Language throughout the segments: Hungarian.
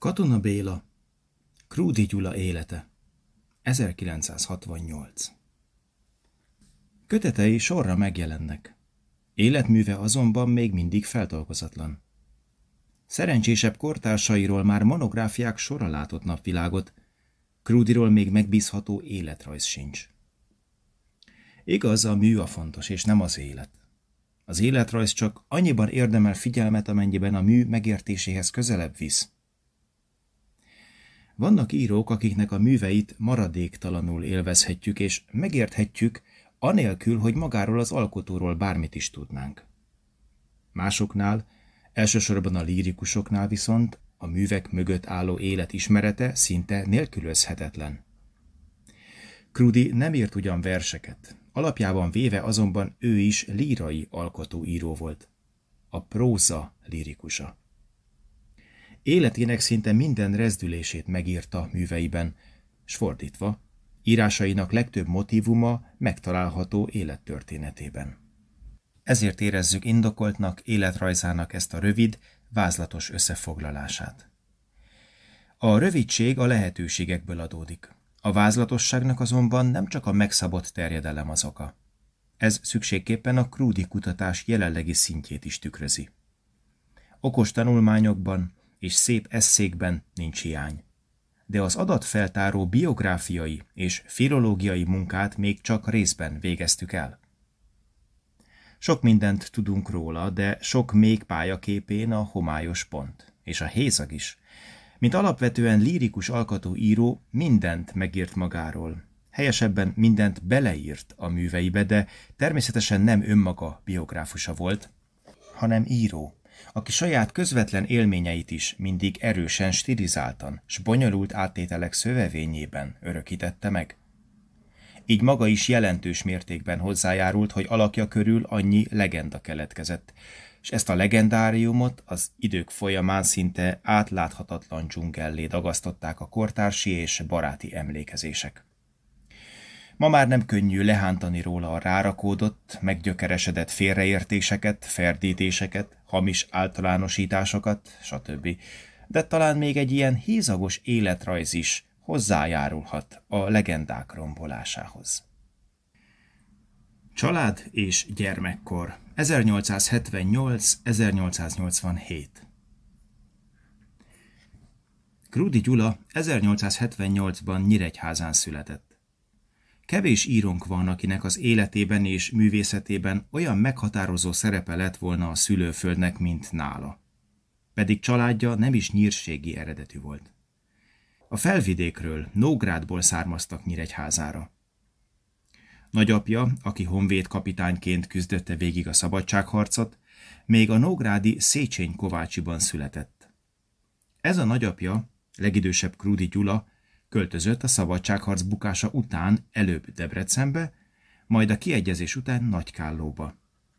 Katona Béla, Krúdi Gyula élete, 1968 Kötetei sorra megjelennek. Életműve azonban még mindig feldolgozatlan. Szerencsésebb kortársairól már monográfiák sora látott napvilágot, Krúdiról még megbízható életrajz sincs. Igaz, a mű a fontos, és nem az élet. Az életrajz csak annyiban érdemel figyelmet, amennyiben a mű megértéséhez közelebb visz – vannak írók, akiknek a műveit maradéktalanul élvezhetjük és megérthetjük, anélkül, hogy magáról az alkotóról bármit is tudnánk. Másoknál, elsősorban a lírikusoknál viszont a művek mögött álló élet ismerete szinte nélkülözhetetlen. Krudi nem írt ugyan verseket, alapjában véve azonban ő is lírai alkotóíró volt, a próza lírikusa. Életének szinte minden rezdülését megírta műveiben, s fordítva, írásainak legtöbb motivuma megtalálható élettörténetében. Ezért érezzük indokoltnak életrajzának ezt a rövid, vázlatos összefoglalását. A rövidség a lehetőségekből adódik. A vázlatosságnak azonban nem csak a megszabott terjedelem az oka. Ez szükségképpen a krúdi kutatás jelenlegi szintjét is tükrözi. Okos tanulmányokban, és szép eszékben nincs hiány. De az adatfeltáró biográfiai és filológiai munkát még csak részben végeztük el. Sok mindent tudunk róla, de sok még pályaképén a homályos pont, és a hézag is. Mint alapvetően lírikus alkotó író mindent megírt magáról, helyesebben mindent beleírt a műveibe, de természetesen nem önmaga biográfusa volt, hanem író aki saját közvetlen élményeit is mindig erősen stilizáltan, s bonyolult áttételek szövevényében örökítette meg. Így maga is jelentős mértékben hozzájárult, hogy alakja körül annyi legenda keletkezett, és ezt a legendáriumot az idők folyamán szinte átláthatatlan dzsungellé dagasztották a kortársi és baráti emlékezések. Ma már nem könnyű lehántani róla a rárakódott, meggyökeresedett félreértéseket, ferdítéseket, hamis általánosításokat, stb. De talán még egy ilyen hízagos életrajz is hozzájárulhat a legendák rombolásához. Család és gyermekkor 1878-1887 Krúdi Gyula 1878-ban Nyíregyházán született. Kevés írónk van, akinek az életében és művészetében olyan meghatározó szerepe lett volna a szülőföldnek, mint nála. Pedig családja nem is nyírségi eredetű volt. A felvidékről, Nógrádból származtak Nyíregyházára. Nagyapja, aki honvéd kapitányként küzdötte végig a szabadságharcot, még a Nógrádi Széchenykovácsiban született. Ez a nagyapja, legidősebb Krúdi Gyula, Költözött a szabadságharc bukása után előbb Debrecenbe, majd a kiegyezés után Nagykállóba,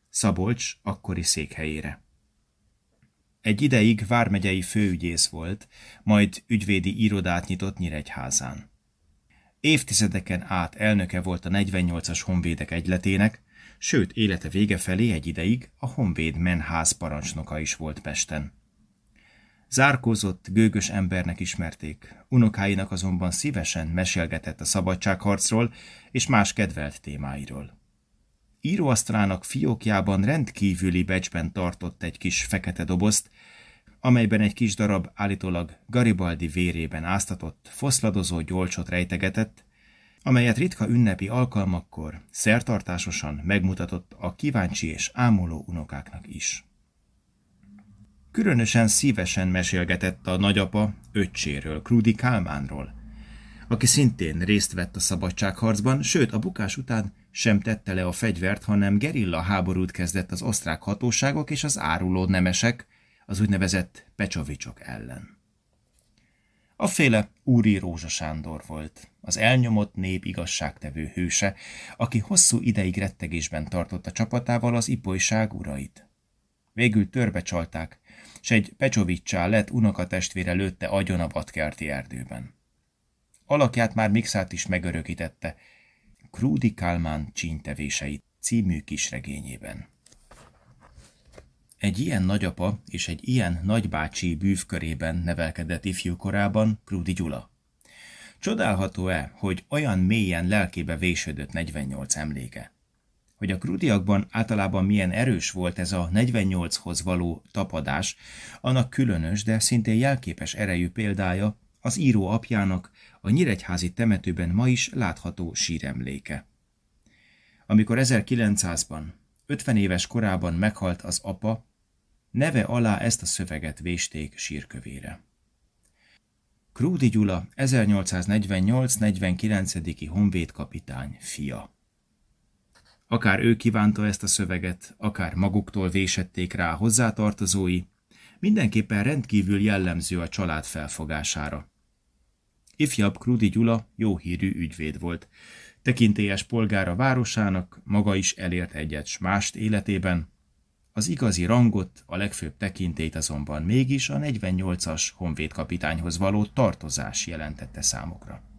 Szabolcs akkori székhelyére. Egy ideig vármegyei főügyész volt, majd ügyvédi irodát nyitott Nyíregyházán. Évtizedeken át elnöke volt a 48-as honvédek egyletének, sőt élete vége felé egy ideig a honvéd menház parancsnoka is volt Pesten. Zárkózott, gőgös embernek ismerték, unokáinak azonban szívesen mesélgetett a szabadságharcról és más kedvelt témáiról. Íróasztalának fiókjában rendkívüli becsben tartott egy kis fekete dobozt, amelyben egy kis darab állítólag Garibaldi vérében áztatott, foszladozó gyolcsot rejtegetett, amelyet ritka ünnepi alkalmakkor szertartásosan megmutatott a kíváncsi és ámuló unokáknak is. Különösen szívesen mesélgetett a nagyapa öccséről, Krúdi Kálmánról, aki szintén részt vett a szabadságharcban, sőt a bukás után sem tette le a fegyvert, hanem gerilla háborút kezdett az osztrák hatóságok és az áruló nemesek, az úgynevezett pecsovicsok ellen. A féle Úri Rózsa Sándor volt, az elnyomott nép igazságtevő hőse, aki hosszú ideig rettegésben tartotta csapatával az ipolyság urait. Végül törbecsalták, s egy Pecsovicsá lett unokatestvére lőtte agyon a vadkerti erdőben. Alakját már Mixát is megörökítette, Krúdi Kálmán csíntevései című kisregényében. Egy ilyen nagyapa és egy ilyen nagybácsi bűvkörében nevelkedett ifjú korában Krúdi Gyula. Csodálható-e, hogy olyan mélyen lelkébe vésődött 48 emléke? hogy a krudiakban általában milyen erős volt ez a 48-hoz való tapadás, annak különös, de szintén jelképes erejű példája az író apjának a nyíregyházi temetőben ma is látható síremléke. Amikor 1900-ban, 50 éves korában meghalt az apa, neve alá ezt a szöveget vésték sírkövére. Krúdi Gyula 1848-49. kapitány fia. Akár ő kívánta ezt a szöveget, akár maguktól vésették rá a hozzátartozói, mindenképpen rendkívül jellemző a család felfogására. Ifjabb Krudi Gyula jó hírű ügyvéd volt. Tekintélyes polgára városának, maga is elért egyet s mást életében. Az igazi rangot, a legfőbb tekintét azonban mégis a 48-as honvédkapitányhoz való tartozás jelentette számokra.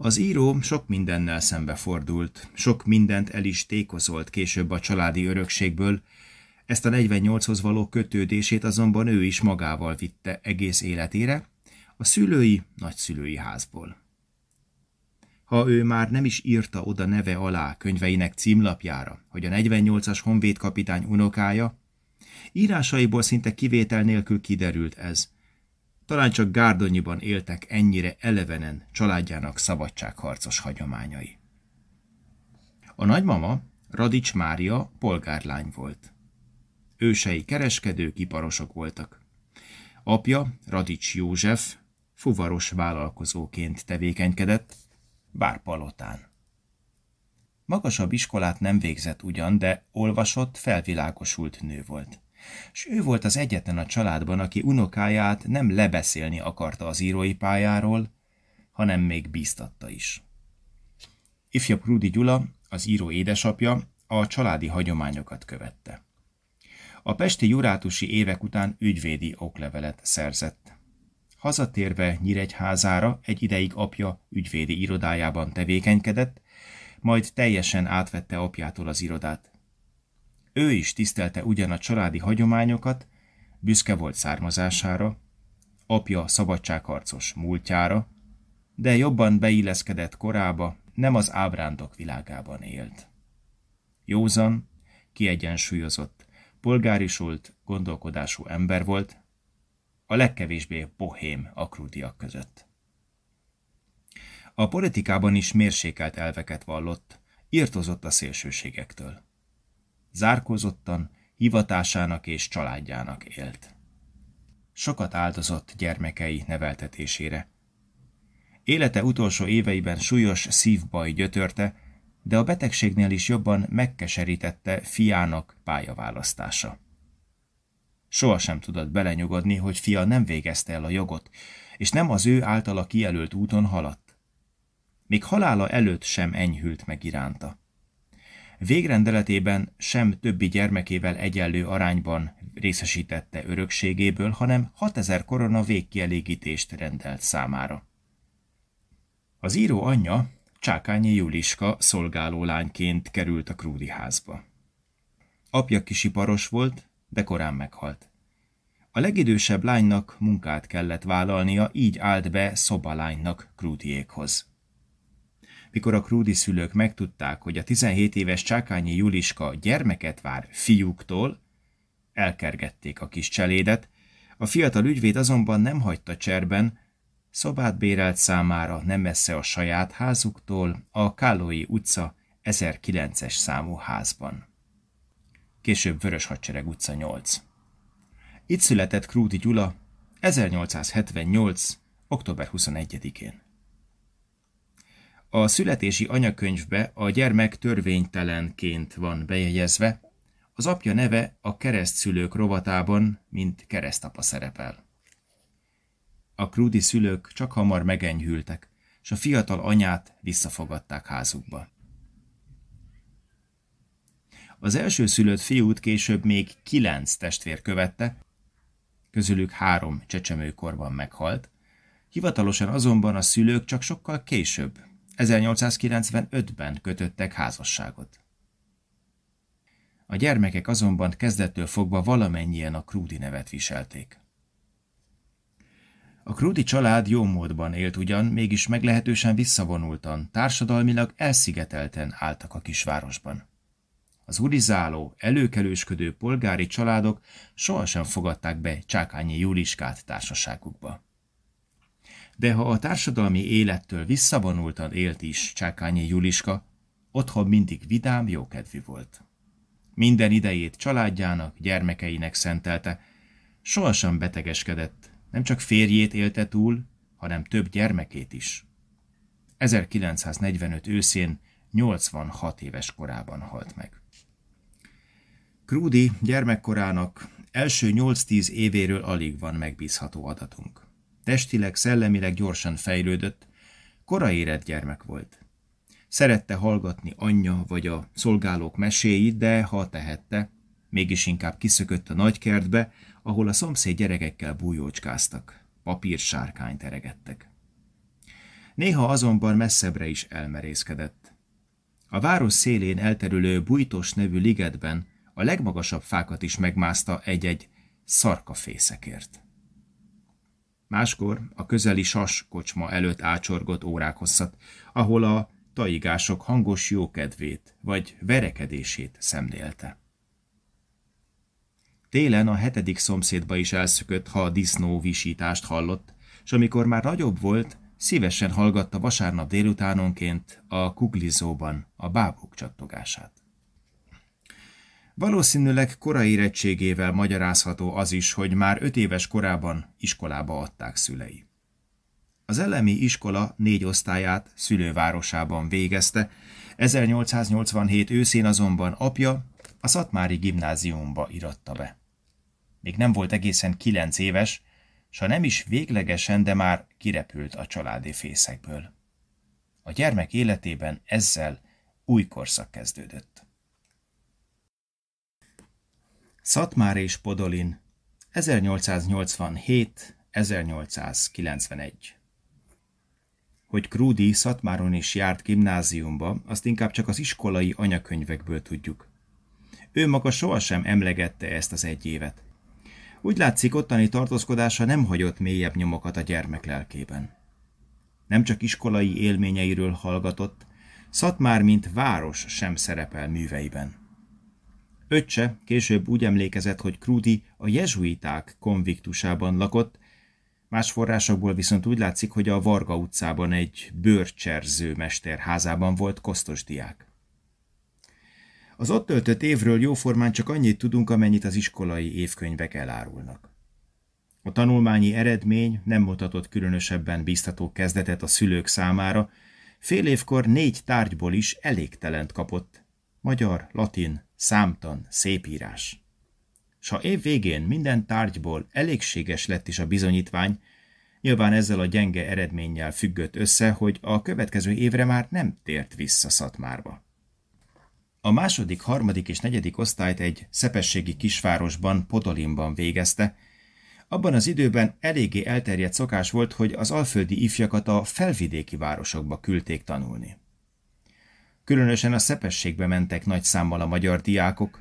Az író sok mindennel szembefordult, sok mindent el is tékozolt később a családi örökségből, ezt a 48-hoz való kötődését azonban ő is magával vitte egész életére, a szülői, nagyszülői házból. Ha ő már nem is írta oda neve alá könyveinek címlapjára, hogy a 48-as kapitány unokája, írásaiból szinte kivétel nélkül kiderült ez – talán csak Gárdonyiban éltek ennyire elevenen családjának szabadságharcos hagyományai. A nagymama, Radics Mária polgárlány volt. Ősei kereskedők, iparosok voltak. Apja, Radics József, fuvaros vállalkozóként tevékenykedett, bárpalotán. Magasabb iskolát nem végzett ugyan, de olvasott, felvilágosult nő volt és ő volt az egyetlen a családban, aki unokáját nem lebeszélni akarta az írói pályáról, hanem még bíztatta is. Ifjabb Rudi Gyula, az író édesapja, a családi hagyományokat követte. A pesti jurátusi évek után ügyvédi oklevelet szerzett. Hazatérve Nyíregyházára egy ideig apja ügyvédi irodájában tevékenykedett, majd teljesen átvette apjától az irodát. Ő is tisztelte ugyan a családi hagyományokat, büszke volt származására, apja szabadságharcos múltjára, de jobban beilleszkedett korába, nem az ábrándok világában élt. Józan, kiegyensúlyozott, polgárisult, gondolkodású ember volt, a legkevésbé pohém akrúdiak között. A politikában is mérsékelt elveket vallott, írtozott a szélsőségektől zárkózottan, hivatásának és családjának élt. Sokat áldozott gyermekei neveltetésére. Élete utolsó éveiben súlyos szívbaj gyötörte, de a betegségnél is jobban megkeserítette fiának pályaválasztása. Soha sem tudott belenyugodni, hogy fia nem végezte el a jogot, és nem az ő általa kijelölt úton haladt. Még halála előtt sem enyhült meg iránta végrendeletében sem többi gyermekével egyenlő arányban részesítette örökségéből, hanem 6000 korona végkielégítést rendelt számára. Az író anyja, Csákányi Juliska szolgáló lányként került a Krúdi házba. Apja kisiparos volt, de korán meghalt. A legidősebb lánynak munkát kellett vállalnia, így állt be szobalánynak Krúdiékhoz mikor a krúdi szülők megtudták, hogy a 17 éves Csákányi Juliska gyermeket vár fiúktól, elkergették a kis cselédet, a fiatal ügyvéd azonban nem hagyta cserben, szobát bérelt számára nem messze a saját házuktól, a Kálói utca 1009-es számú házban. Később Vörös Hadsereg utca 8. Itt született Krúdi Gyula 1878. október 21-én. A születési anyakönyvbe a gyermek törvénytelenként van bejegyezve, az apja neve a keresztszülők rovatában, mint keresztapa szerepel. A krúdi szülők csak hamar megenyhültek, és a fiatal anyát visszafogadták házukba. Az első szülött fiút később még kilenc testvér követte, közülük három csecsemőkorban meghalt, hivatalosan azonban a szülők csak sokkal később 1895-ben kötöttek házasságot. A gyermekek azonban kezdettől fogva valamennyien a Krúdi nevet viselték. A Krúdi család jó módban élt ugyan, mégis meglehetősen visszavonultan, társadalmilag elszigetelten álltak a kisvárosban. Az urizáló, előkelősködő polgári családok sohasem fogadták be Csákányi Juliskát társaságukba de ha a társadalmi élettől visszavonultan élt is Csákányi Juliska, otthon mindig vidám, jókedvű volt. Minden idejét családjának, gyermekeinek szentelte, sohasem betegeskedett, nem csak férjét élte túl, hanem több gyermekét is. 1945 őszén 86 éves korában halt meg. Krúdi gyermekkorának első 8-10 évéről alig van megbízható adatunk testileg, szellemileg gyorsan fejlődött, korai érett gyermek volt. Szerette hallgatni anyja vagy a szolgálók meséit, de ha tehette, mégis inkább kiszökött a nagykertbe, ahol a szomszéd gyerekekkel bújócskáztak, papírsárkányt eregettek. Néha azonban messzebbre is elmerészkedett. A város szélén elterülő Bújtos nevű ligetben a legmagasabb fákat is megmászta egy-egy szarkafészekért. Máskor a közeli sas kocsma előtt ácsorgott órák hosszat, ahol a taigások hangos jókedvét vagy verekedését szemlélte. Télen a hetedik szomszédba is elszökött, ha a disznó visítást hallott, és amikor már nagyobb volt, szívesen hallgatta vasárnap délutánonként a kuglizóban a bábuk csattogását. Valószínűleg korai érettségével magyarázható az is, hogy már öt éves korában iskolába adták szülei. Az elemi iskola négy osztályát szülővárosában végezte, 1887 őszén azonban apja a Szatmári gimnáziumba iratta be. Még nem volt egészen kilenc éves, s ha nem is véglegesen, de már kirepült a családi fészekből. A gyermek életében ezzel új korszak kezdődött. Szatmár és Podolin 1887-1891 Hogy Krúdi Szatmáron is járt gimnáziumba, azt inkább csak az iskolai anyakönyvekből tudjuk. Ő maga sohasem emlegette ezt az egy évet. Úgy látszik, ottani tartózkodása nem hagyott mélyebb nyomokat a gyermek lelkében. Nem csak iskolai élményeiről hallgatott, Szatmár mint város sem szerepel műveiben. Öccse később úgy emlékezett, hogy Krúdi a jezsuiták konviktusában lakott, más forrásokból viszont úgy látszik, hogy a Varga utcában egy bőrcserző mester házában volt kosztos diák. Az ott töltött évről jóformán csak annyit tudunk, amennyit az iskolai évkönyvek elárulnak. A tanulmányi eredmény nem mutatott különösebben biztató kezdetet a szülők számára, fél évkor négy tárgyból is elégtelent kapott. Magyar, latin, Számtan, szépírás. S ha év végén minden tárgyból elégséges lett is a bizonyítvány, nyilván ezzel a gyenge eredménnyel függött össze, hogy a következő évre már nem tért vissza Szatmárba. A második, harmadik és negyedik osztályt egy szepességi kisvárosban, Podolimban végezte. Abban az időben eléggé elterjedt szokás volt, hogy az alföldi ifjakat a felvidéki városokba küldték tanulni. Különösen a szepességbe mentek nagy számmal a magyar diákok,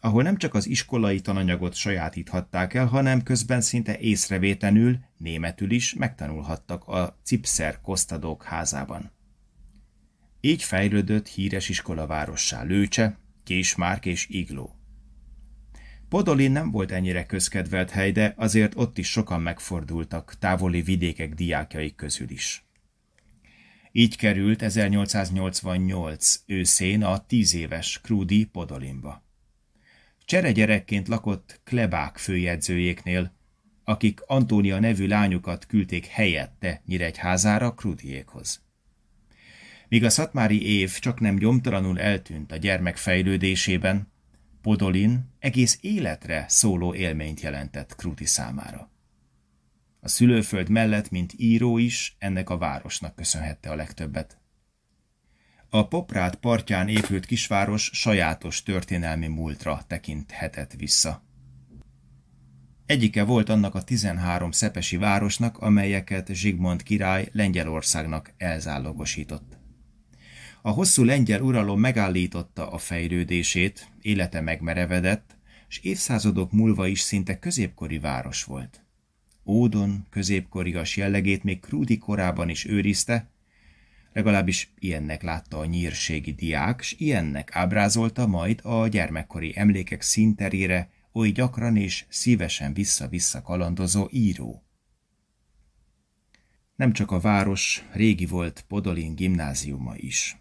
ahol nem csak az iskolai tananyagot sajátíthatták el, hanem közben szinte észrevétlenül, németül is megtanulhattak a Cipszer Kosztadók házában. Így fejlődött híres várossá Lőcse, Késmárk és Igló. Podolin nem volt ennyire közkedvelt hely, de azért ott is sokan megfordultak, távoli vidékek diákjai közül is. Így került 1888 őszén a tíz éves Krúdi Podolinba. Cseregyerekként lakott Klebák főjegyzőjéknél, akik Antónia nevű lányukat küldték helyette Nyíregyházára Krúdiékhoz. Míg a szatmári év csak nem gyomtalanul eltűnt a gyermek fejlődésében, Podolin egész életre szóló élményt jelentett Krúti számára. A szülőföld mellett, mint író is, ennek a városnak köszönhette a legtöbbet. A Poprát partján épült kisváros sajátos történelmi múltra tekinthetett vissza. Egyike volt annak a 13 szepesi városnak, amelyeket Zsigmond király Lengyelországnak elzállogosított. A hosszú lengyel uralom megállította a fejlődését, élete megmerevedett, és évszázadok múlva is szinte középkori város volt ódon, középkorias jellegét még Krúdi korában is őrizte, legalábbis ilyennek látta a nyírségi diák, s ilyennek ábrázolta majd a gyermekkori emlékek színterére oly gyakran és szívesen vissza-vissza kalandozó író. Nem csak a város, régi volt Podolin gimnáziuma is.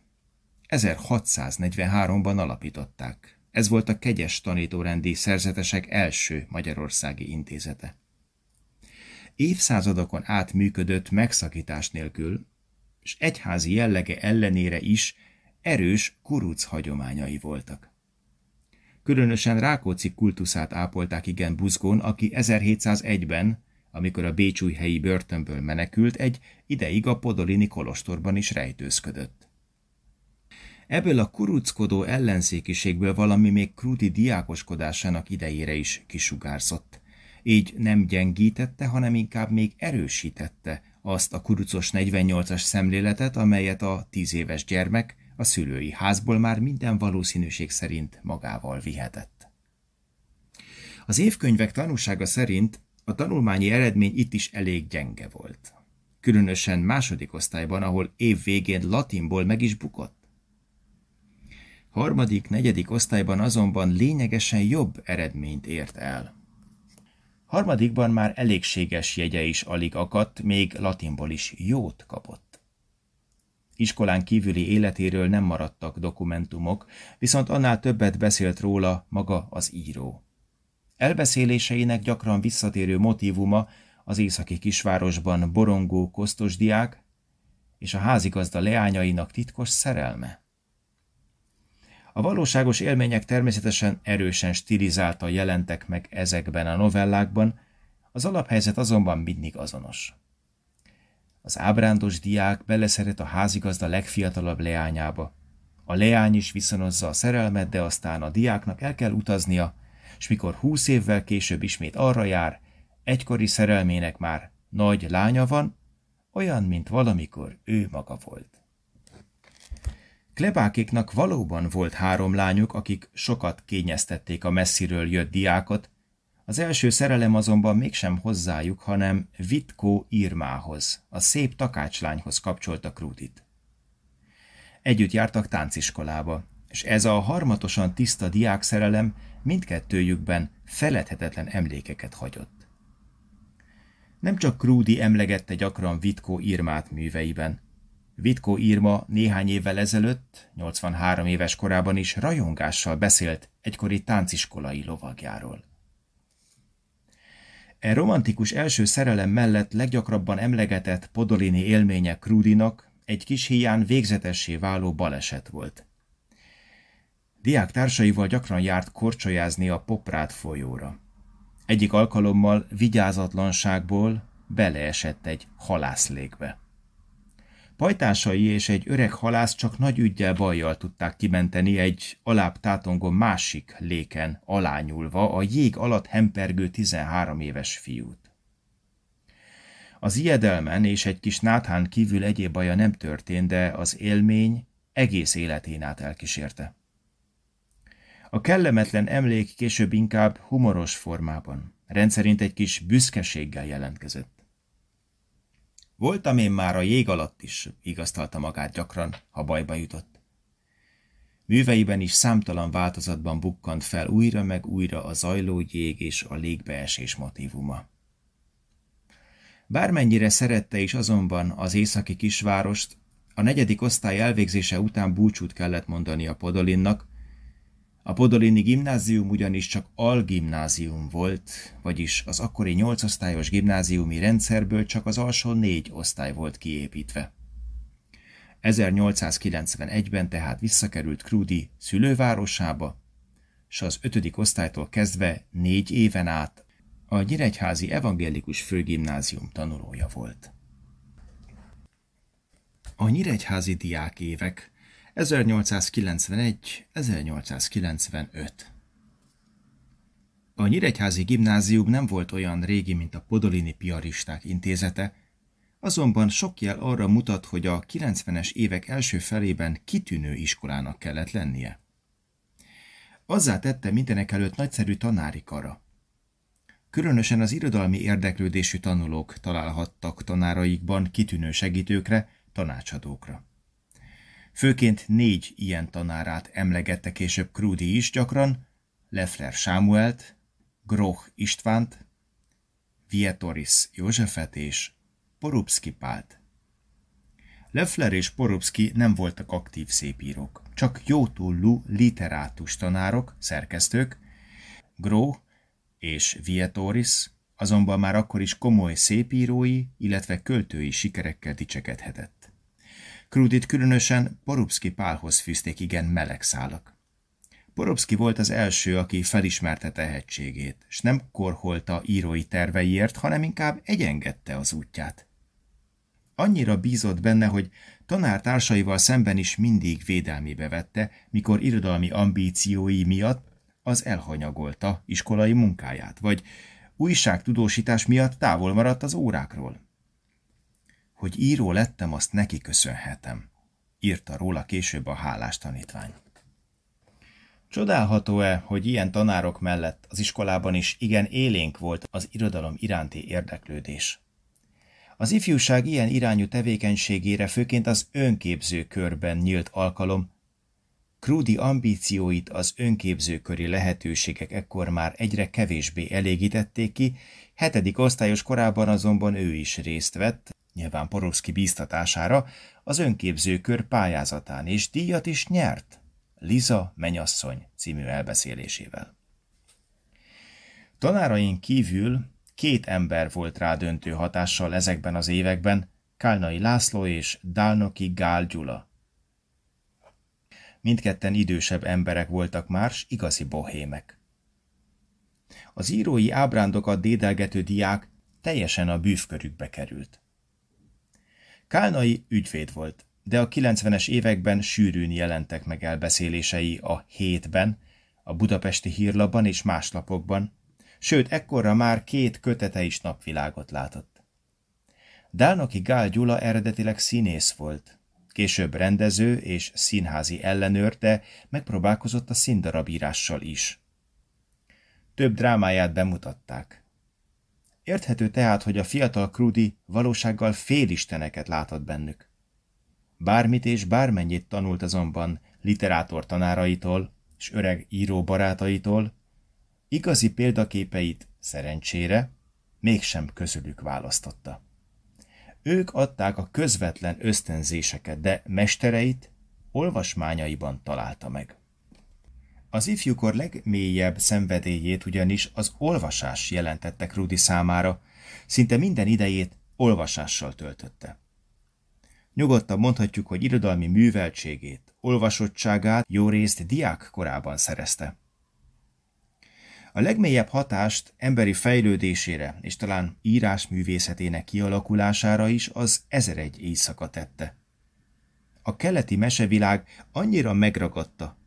1643-ban alapították. Ez volt a kegyes tanítórendi szerzetesek első magyarországi intézete évszázadokon át működött megszakítás nélkül, és egyházi jellege ellenére is erős kuruc hagyományai voltak. Különösen Rákóczi kultuszát ápolták igen buzgón, aki 1701-ben, amikor a bécsújhelyi börtönből menekült, egy ideig a podolini kolostorban is rejtőzködött. Ebből a kuruckodó ellenzékiségből valami még Krúti diákoskodásának idejére is kisugárzott így nem gyengítette, hanem inkább még erősítette azt a kurucos 48-as szemléletet, amelyet a tíz éves gyermek a szülői házból már minden valószínűség szerint magával vihetett. Az évkönyvek tanúsága szerint a tanulmányi eredmény itt is elég gyenge volt. Különösen második osztályban, ahol év végén latinból meg is bukott. Harmadik, negyedik osztályban azonban lényegesen jobb eredményt ért el harmadikban már elégséges jegye is alig akadt, még latinból is jót kapott. Iskolán kívüli életéről nem maradtak dokumentumok, viszont annál többet beszélt róla maga az író. Elbeszéléseinek gyakran visszatérő motívuma az északi kisvárosban borongó kosztos diák és a házigazda leányainak titkos szerelme. A valóságos élmények természetesen erősen stilizálta jelentek meg ezekben a novellákban, az alaphelyzet azonban mindig azonos. Az ábrándos diák beleszeret a házigazda legfiatalabb leányába. A leány is viszonozza a szerelmet, de aztán a diáknak el kell utaznia, és mikor húsz évvel később ismét arra jár, egykori szerelmének már nagy lánya van, olyan, mint valamikor ő maga volt. Klebákéknak valóban volt három lányuk, akik sokat kényeztették a messziről jött diákot, az első szerelem azonban mégsem hozzájuk, hanem Vitkó Irmához, a szép takácslányhoz kapcsolta Krúdit. Együtt jártak tánciskolába, és ez a harmatosan tiszta diákszerelem mindkettőjükben feledhetetlen emlékeket hagyott. Nem csak Krúdi emlegette gyakran Vitkó Irmát műveiben, Vitko Irma néhány évvel ezelőtt, 83 éves korában is rajongással beszélt egykori tánciskolai lovagjáról. E romantikus első szerelem mellett leggyakrabban emlegetett Podolini élménye Krudinak egy kis hián végzetessé váló baleset volt. Diák társaival gyakran járt korcsolyázni a Poprát folyóra. Egyik alkalommal vigyázatlanságból beleesett egy halászlékbe. Pajtásai és egy öreg halász csak nagy ügyjel bajjal tudták kimenteni egy alább tátongon másik léken alányulva a jég alatt hempergő 13 éves fiút. Az ijedelmen és egy kis náthán kívül egyéb baja nem történt, de az élmény egész életén át elkísérte. A kellemetlen emlék később inkább humoros formában, rendszerint egy kis büszkeséggel jelentkezett. Voltam én már a jég alatt is, igaztalta magát gyakran, ha bajba jutott. Műveiben is számtalan változatban bukkant fel újra meg újra a zajló jég és a légbeesés motívuma. Bármennyire szerette is azonban az északi kisvárost, a negyedik osztály elvégzése után búcsút kellett mondani a Podolinnak, a Podolini gimnázium ugyanis csak algimnázium volt, vagyis az akkori nyolcosztályos gimnáziumi rendszerből csak az alsó négy osztály volt kiépítve. 1891-ben tehát visszakerült Krúdi szülővárosába, s az ötödik osztálytól kezdve négy éven át a Nyíregyházi Evangélikus Főgimnázium tanulója volt. A nyíregyházi diák évek 1891-1895 A Nyíregyházi gimnázium nem volt olyan régi, mint a Podolini piaristák intézete, azonban sok jel arra mutat, hogy a 90-es évek első felében kitűnő iskolának kellett lennie. Azzá tette mindenek előtt nagyszerű tanári kara. Különösen az irodalmi érdeklődésű tanulók találhattak tanáraikban kitűnő segítőkre, tanácsadókra. Főként négy ilyen tanárát emlegette később Krúdi is gyakran, Lefler Sámuelt, Groch Istvánt, Vietoris Józsefet és Porubszki Pált. Leffler és Porubszki nem voltak aktív szépírók, csak jótullú literátus tanárok, szerkesztők, Gró és Vietoris azonban már akkor is komoly szépírói, illetve költői sikerekkel dicsekedhetett. Krudit különösen Porubszki Pálhoz fűzték igen meleg szálak. Porobszki volt az első, aki felismerte tehetségét, s nem korholta írói terveiért, hanem inkább egyengedte az útját. Annyira bízott benne, hogy tanártársaival szemben is mindig védelmébe vette, mikor irodalmi ambíciói miatt az elhanyagolta iskolai munkáját, vagy újságtudósítás miatt távol maradt az órákról hogy író lettem, azt neki köszönhetem, írta róla később a hálás tanítvány. Csodálható-e, hogy ilyen tanárok mellett az iskolában is igen élénk volt az irodalom iránti érdeklődés? Az ifjúság ilyen irányú tevékenységére főként az önképző körben nyílt alkalom, Krúdi ambícióit az önképzőköri lehetőségek ekkor már egyre kevésbé elégítették ki, hetedik osztályos korában azonban ő is részt vett, nyilván Porovszki bíztatására, az önképzőkör pályázatán, és díjat is nyert Liza Menyasszony című elbeszélésével. Tanáraink kívül két ember volt rá döntő hatással ezekben az években, Kálnai László és Dálnoki Gál Gyula. Mindketten idősebb emberek voltak már, s igazi bohémek. Az írói ábrándokat dédelgető diák teljesen a bűvkörükbe került. Kálnai ügyvéd volt, de a 90-es években sűrűn jelentek meg elbeszélései a Hétben, a Budapesti Hírlapban és más lapokban, sőt ekkorra már két kötete is napvilágot látott. Dálnoki Gál Gyula eredetileg színész volt, később rendező és színházi ellenőr, de megpróbálkozott a színdarabírással is. Több drámáját bemutatták. Érthető tehát, hogy a fiatal Krudi valósággal félisteneket látott bennük. Bármit és bármennyit tanult azonban literátor tanáraitól és öreg író barátaitól, igazi példaképeit szerencsére mégsem közülük választotta. Ők adták a közvetlen ösztönzéseket, de mestereit olvasmányaiban találta meg. Az ifjúkor legmélyebb szenvedélyét ugyanis az olvasás jelentette Krudi számára, szinte minden idejét olvasással töltötte. Nyugodtan mondhatjuk, hogy irodalmi műveltségét, olvasottságát jó részt diák korában szerezte. A legmélyebb hatást emberi fejlődésére és talán írásművészetének kialakulására is az egy éjszaka tette. A keleti mesevilág annyira megragadta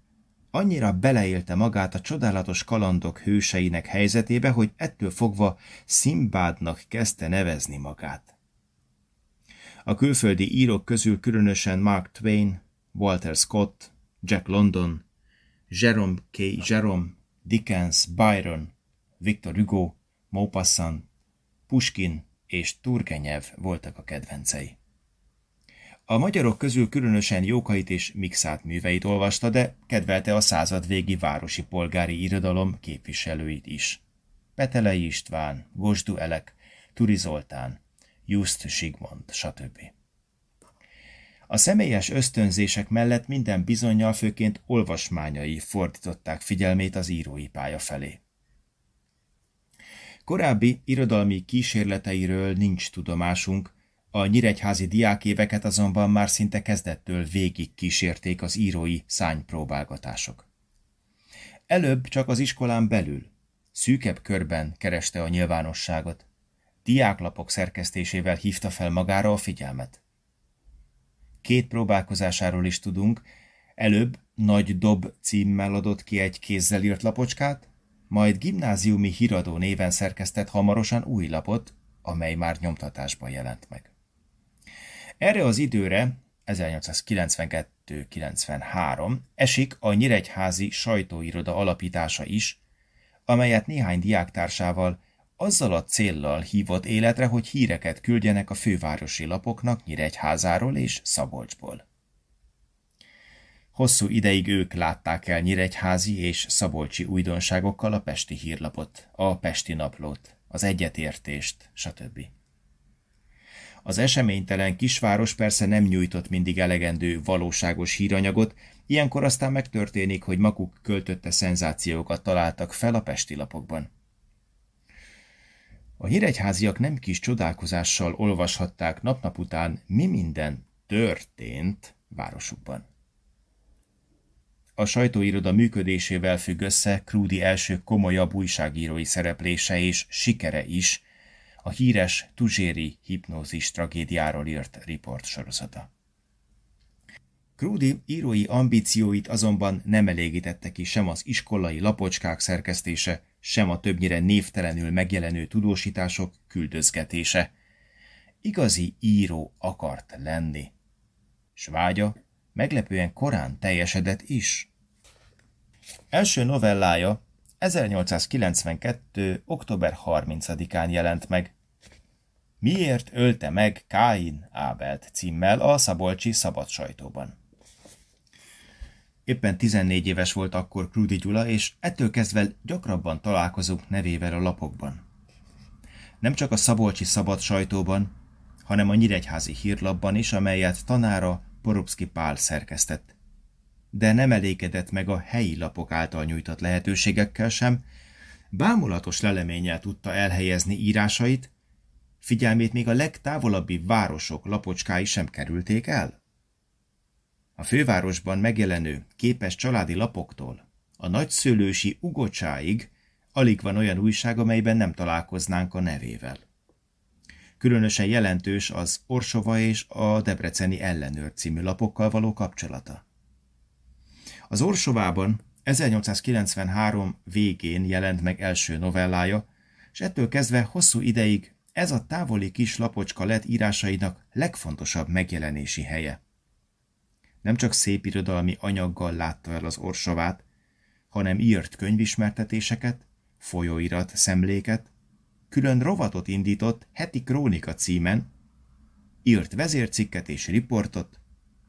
annyira beleélte magát a csodálatos kalandok hőseinek helyzetébe, hogy ettől fogva Szimbádnak kezdte nevezni magát. A külföldi írók közül különösen Mark Twain, Walter Scott, Jack London, Jerome K. Jerome, Dickens, Byron, Victor Hugo, Maupassant, Puskin és Turgenev voltak a kedvencei. A magyarok közül különösen Jókait és Mixát műveit olvasta, de kedvelte a századvégi városi polgári irodalom képviselőit is. Petelei István, Gosdu Elek, Turi Zoltán, Just Sigmond, stb. A személyes ösztönzések mellett minden bizonyal főként olvasmányai fordították figyelmét az írói pálya felé. Korábbi irodalmi kísérleteiről nincs tudomásunk, a nyíregyházi diákéveket azonban már szinte kezdettől végig kísérték az írói szánypróbálgatások. Előbb csak az iskolán belül, szűkebb körben kereste a nyilvánosságot. Diáklapok szerkesztésével hívta fel magára a figyelmet. Két próbálkozásáról is tudunk, előbb Nagy Dob címmel adott ki egy kézzel írt lapocskát, majd gimnáziumi híradó néven szerkesztett hamarosan új lapot, amely már nyomtatásban jelent meg. Erre az időre, 1892-93 esik a Nyíregyházi sajtóiroda alapítása is, amelyet néhány diáktársával azzal a céllal hívott életre, hogy híreket küldjenek a fővárosi lapoknak Nyíregyházáról és Szabolcsból. Hosszú ideig ők látták el Nyíregyházi és Szabolcsi újdonságokkal a Pesti hírlapot, a Pesti naplót, az egyetértést, stb. Az eseménytelen kisváros persze nem nyújtott mindig elegendő, valóságos híranyagot, ilyenkor aztán megtörténik, hogy maguk költötte szenzációkat találtak fel a pesti lapokban. A híregyháziak nem kis csodálkozással olvashatták napnap után, mi minden történt városukban. A sajtóiroda működésével függ össze Krúdi első komolyabb újságírói szereplése és sikere is, a híres Tuzséri hipnózis tragédiáról írt riport sorozata. Krúdi írói ambícióit azonban nem elégítette ki sem az iskolai lapocskák szerkesztése, sem a többnyire névtelenül megjelenő tudósítások küldözgetése. Igazi író akart lenni. S vágya meglepően korán teljesedett is. Első novellája 1892. október 30-án jelent meg. Miért ölte meg Káin Ábelt címmel a Szabolcsi Szabad sajtóban. Éppen 14 éves volt akkor Krúdi Gyula, és ettől kezdve gyakrabban találkozunk nevével a lapokban. Nem csak a Szabolcsi Szabad sajtóban, hanem a Nyíregyházi hírlapban is, amelyet tanára Porubszki Pál szerkesztett de nem elégedett meg a helyi lapok által nyújtott lehetőségekkel sem, bámulatos leleménnyel tudta elhelyezni írásait, figyelmét még a legtávolabbi városok lapocskái sem kerülték el. A fővárosban megjelenő képes családi lapoktól a nagyszülősi ugocsáig alig van olyan újság, amelyben nem találkoznánk a nevével. Különösen jelentős az Orsova és a Debreceni ellenőr című lapokkal való kapcsolata. Az Orsovában 1893 végén jelent meg első novellája, és ettől kezdve hosszú ideig ez a távoli kis lapocska lett írásainak legfontosabb megjelenési helye. Nem csak szép irodalmi anyaggal látta el az Orsovát, hanem írt könyvismertetéseket, folyóirat, szemléket, külön rovatot indított heti krónika címen, írt vezércikket és riportot,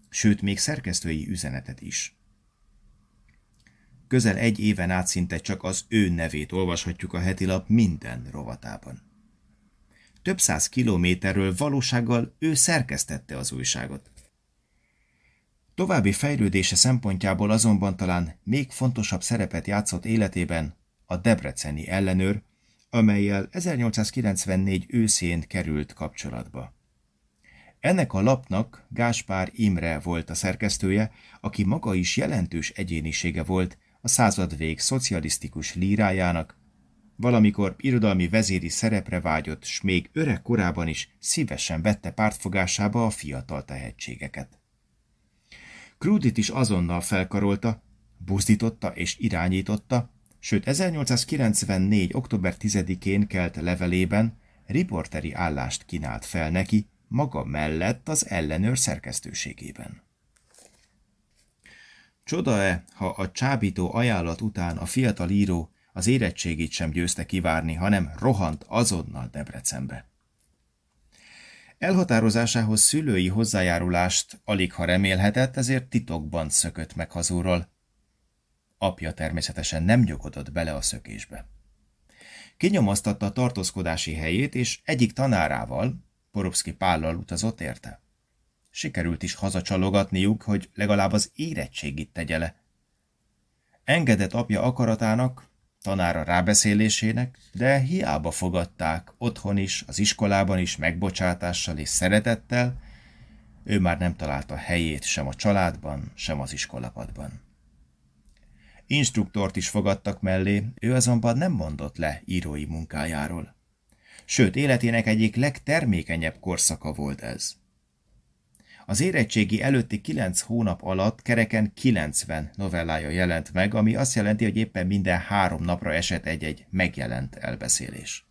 sőt még szerkesztői üzenetet is. Közel egy éven át szinte csak az ő nevét olvashatjuk a hetilap minden rovatában. Több száz kilométerről valósággal ő szerkesztette az újságot. További fejlődése szempontjából azonban talán még fontosabb szerepet játszott életében a debreceni ellenőr, amelyel 1894 őszén került kapcsolatba. Ennek a lapnak Gáspár Imre volt a szerkesztője, aki maga is jelentős egyénisége volt, a század vég szocialisztikus lírájának, valamikor irodalmi vezéri szerepre vágyott, s még öreg korában is szívesen vette pártfogásába a fiatal tehetségeket. Krúdit is azonnal felkarolta, buzdította és irányította, sőt 1894. október 10-én kelt levelében riporteri állást kínált fel neki, maga mellett az ellenőr szerkesztőségében. Csoda-e, ha a csábító ajánlat után a fiatal író az érettségét sem győzte kivárni, hanem rohant azonnal Debrecenbe. Elhatározásához szülői hozzájárulást alig ha remélhetett, ezért titokban szökött meg hazúról. Apja természetesen nem nyugodott bele a szökésbe. Kinyomoztatta a tartózkodási helyét, és egyik tanárával, Porubszki Pállal utazott érte. Sikerült is hazacsalogatniuk, hogy legalább az érettségit tegye le. Engedett apja akaratának, tanára rábeszélésének, de hiába fogadták otthon is, az iskolában is megbocsátással és szeretettel, ő már nem találta helyét sem a családban, sem az iskolapadban. Instruktort is fogadtak mellé, ő azonban nem mondott le írói munkájáról. Sőt, életének egyik legtermékenyebb korszaka volt ez. Az érettségi előtti kilenc hónap alatt kereken 90 novellája jelent meg, ami azt jelenti, hogy éppen minden három napra esett egy-egy megjelent elbeszélés.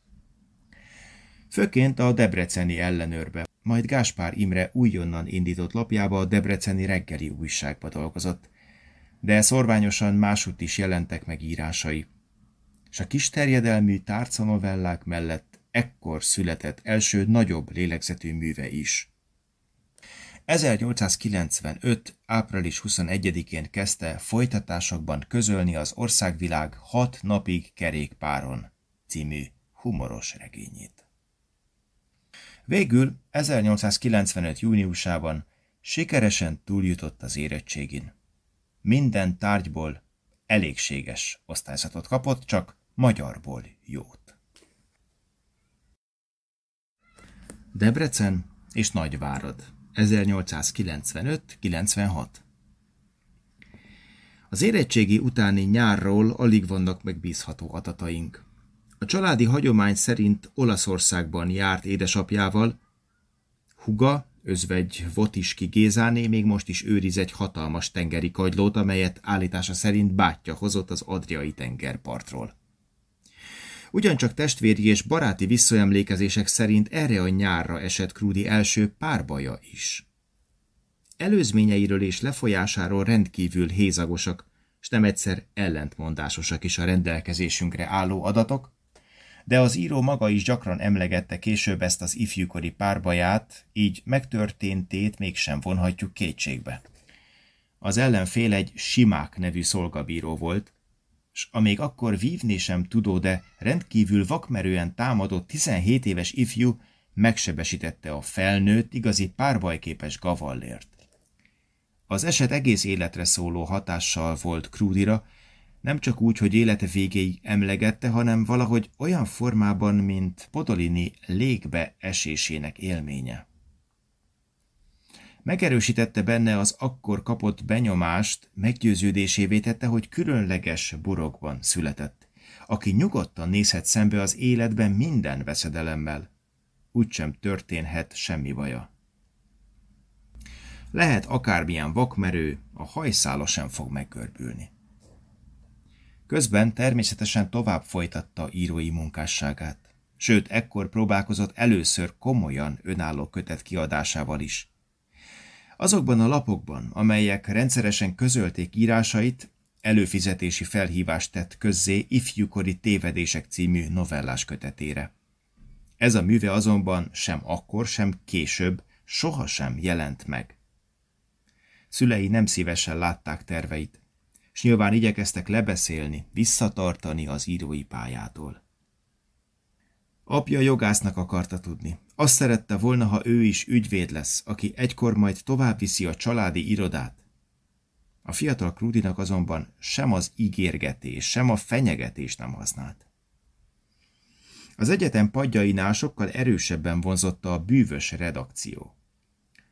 Főként a debreceni ellenőrbe, majd Gáspár Imre újonnan indított lapjába a debreceni reggeli újságba dolgozott, de szorványosan másutt is jelentek meg írásai. És a kis terjedelmű novellák mellett ekkor született első nagyobb lélegzetű műve is – 1895. április 21-én kezdte folytatásokban közölni az Országvilág hat napig kerékpáron című humoros regényét. Végül 1895. júniusában sikeresen túljutott az érettségin. Minden tárgyból elégséges osztályzatot kapott, csak magyarból jót. Debrecen és Nagyvárad 1895-96 Az érettségi utáni nyárról alig vannak megbízható adataink. A családi hagyomány szerint Olaszországban járt édesapjával, Huga, özvegy Votiski Gézáné még most is őriz egy hatalmas tengeri kagylót, amelyet állítása szerint bátyja hozott az Adriai tengerpartról ugyancsak testvéri és baráti visszaemlékezések szerint erre a nyárra esett Krúdi első párbaja is. Előzményeiről és lefolyásáról rendkívül hézagosak, és nem egyszer ellentmondásosak is a rendelkezésünkre álló adatok, de az író maga is gyakran emlegette később ezt az ifjúkori párbaját, így megtörténtét mégsem vonhatjuk kétségbe. Az ellenfél egy Simák nevű szolgabíró volt, s a még akkor vívni sem tudó, de rendkívül vakmerően támadott 17 éves ifjú megsebesítette a felnőtt, igazi párbajképes gavallért. Az eset egész életre szóló hatással volt Krúdira, nem csak úgy, hogy élete végéig emlegette, hanem valahogy olyan formában, mint Podolini légbe esésének élménye. Megerősítette benne az akkor kapott benyomást, meggyőződésévé tette, hogy különleges burokban született, aki nyugodtan nézhet szembe az életben minden veszedelemmel. Úgysem történhet semmi baja. Lehet akármilyen vakmerő, a hajszála sem fog megkörbülni. Közben természetesen tovább folytatta írói munkásságát. Sőt, ekkor próbálkozott először komolyan önálló kötet kiadásával is – Azokban a lapokban, amelyek rendszeresen közölték írásait, előfizetési felhívást tett közzé ifjúkori tévedések című novellás kötetére. Ez a műve azonban sem akkor, sem később sohasem jelent meg. Szülei nem szívesen látták terveit, és nyilván igyekeztek lebeszélni, visszatartani az írói pályától. Apja jogásznak akarta tudni. Azt szerette volna, ha ő is ügyvéd lesz, aki egykor majd tovább viszi a családi irodát. A fiatal Krudinak azonban sem az ígérgetés, sem a fenyegetés nem használt. Az egyetem padjainál sokkal erősebben vonzotta a bűvös redakció.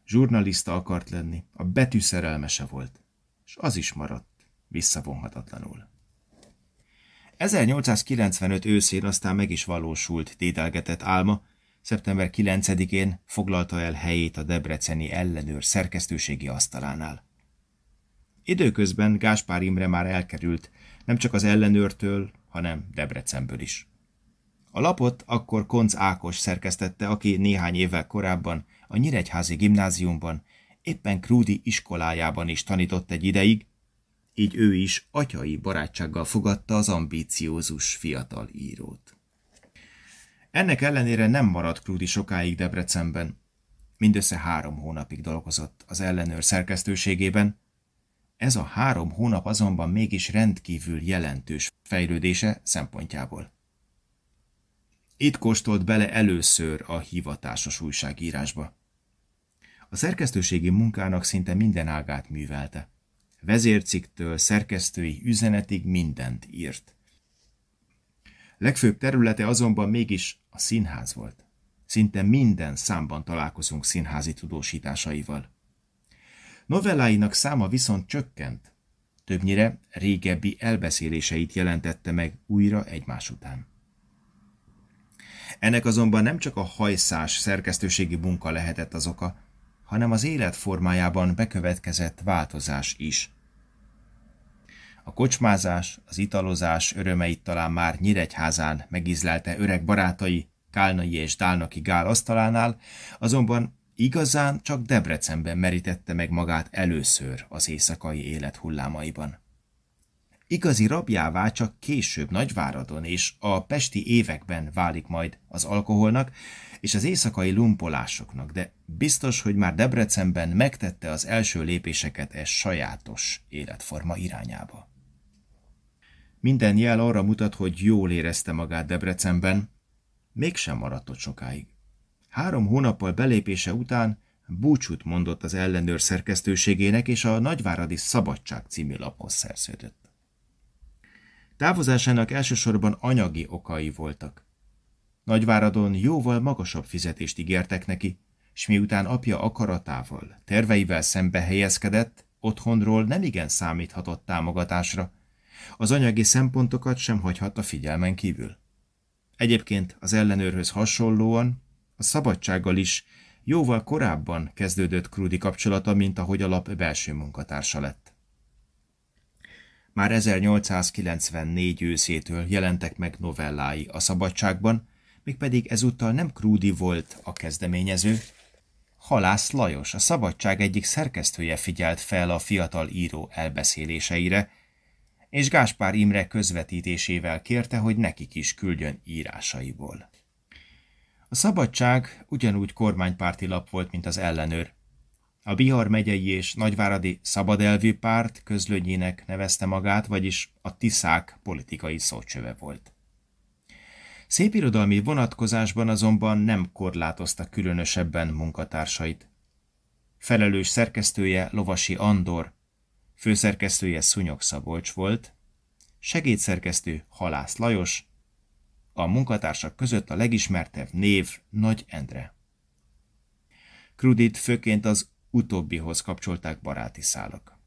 Zsurnalista akart lenni, a betűszerelmese volt, és az is maradt visszavonhatatlanul. 1895 őszén aztán meg is valósult tételgetett álma, szeptember 9-én foglalta el helyét a debreceni ellenőr szerkesztőségi asztalánál. Időközben Gáspár Imre már elkerült, nem csak az ellenőrtől, hanem Debrecenből is. A lapot akkor Konc Ákos szerkesztette, aki néhány évvel korábban a Nyíregyházi gimnáziumban, éppen Krúdi iskolájában is tanított egy ideig, így ő is atyai barátsággal fogadta az ambíciózus fiatal írót. Ennek ellenére nem maradt Krúdi sokáig Debrecenben. Mindössze három hónapig dolgozott az ellenőr szerkesztőségében. Ez a három hónap azonban mégis rendkívül jelentős fejlődése szempontjából. Itt kóstolt bele először a hivatásos újságírásba. A szerkesztőségi munkának szinte minden ágát művelte vezérciktől szerkesztői üzenetig mindent írt. Legfőbb területe azonban mégis a színház volt. Szinte minden számban találkozunk színházi tudósításaival. Novelláinak száma viszont csökkent, többnyire régebbi elbeszéléseit jelentette meg újra egymás után. Ennek azonban nem csak a hajszás szerkesztőségi munka lehetett az oka, hanem az életformájában bekövetkezett változás is. A kocsmázás, az italozás örömeit talán már Nyíregyházán megizlelte öreg barátai, Kálnai és Dálnoki Gál asztalánál, azonban igazán csak Debrecenben merítette meg magát először az éjszakai élet hullámaiban. Igazi rabjává csak később Nagyváradon és a pesti években válik majd az alkoholnak, és az éjszakai lumpolásoknak, de biztos, hogy már Debrecenben megtette az első lépéseket e sajátos életforma irányába. Minden jel arra mutat, hogy jól érezte magát Debrecenben, mégsem maradt ott sokáig. Három hónappal belépése után búcsút mondott az ellenőr szerkesztőségének, és a Nagyváradi Szabadság című laphoz szerződött. Távozásának elsősorban anyagi okai voltak. Nagyváradon jóval magasabb fizetést ígértek neki, s miután apja akaratával, terveivel szembe helyezkedett, otthonról nemigen számíthatott támogatásra. Az anyagi szempontokat sem hagyhatta figyelmen kívül. Egyébként az ellenőrhöz hasonlóan a szabadsággal is jóval korábban kezdődött Krúdi kapcsolata, mint ahogy a lap belső munkatársa lett. Már 1894 őszétől jelentek meg novellái a szabadságban, mégpedig ezúttal nem Krúdi volt a kezdeményező. Halász Lajos, a Szabadság egyik szerkesztője figyelt fel a fiatal író elbeszéléseire, és Gáspár Imre közvetítésével kérte, hogy nekik is küldjön írásaiból. A Szabadság ugyanúgy kormánypárti lap volt, mint az ellenőr. A Bihar megyei és nagyváradi szabadelvű párt közlönyének nevezte magát, vagyis a Tiszák politikai szócsöve volt. Szépirodalmi vonatkozásban azonban nem korlátozta különösebben munkatársait. Felelős szerkesztője Lovasi Andor, főszerkesztője Szunyog Szabolcs volt, segédszerkesztő Halász Lajos, a munkatársak között a legismertebb név Nagy Endre. Krudit főként az utóbbihoz kapcsolták baráti szálak.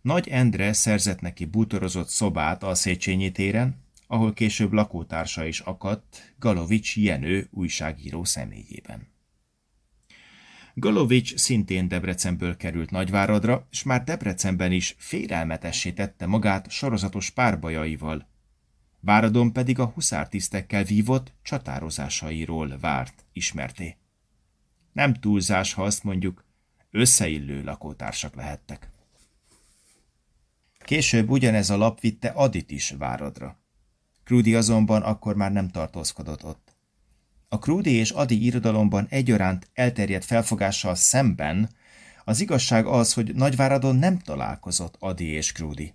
Nagy Endre szerzett neki bútorozott szobát a Széchenyi téren, ahol később lakótársa is akadt, Galovics Jenő újságíró személyében. Galovics szintén Debrecenből került Nagyváradra, és már Debrecenben is félelmetessé tette magát sorozatos párbajaival. Váradon pedig a huszártisztekkel vívott csatározásairól várt ismerté. Nem túlzás, ha azt mondjuk, összeillő lakótársak lehettek. Később ugyanez a lap vitte Adit is Váradra. Krúdi azonban akkor már nem tartózkodott ott. A Krúdi és Adi irodalomban egyaránt elterjedt felfogással szemben az igazság az, hogy Nagyváradon nem találkozott Adi és Krúdi.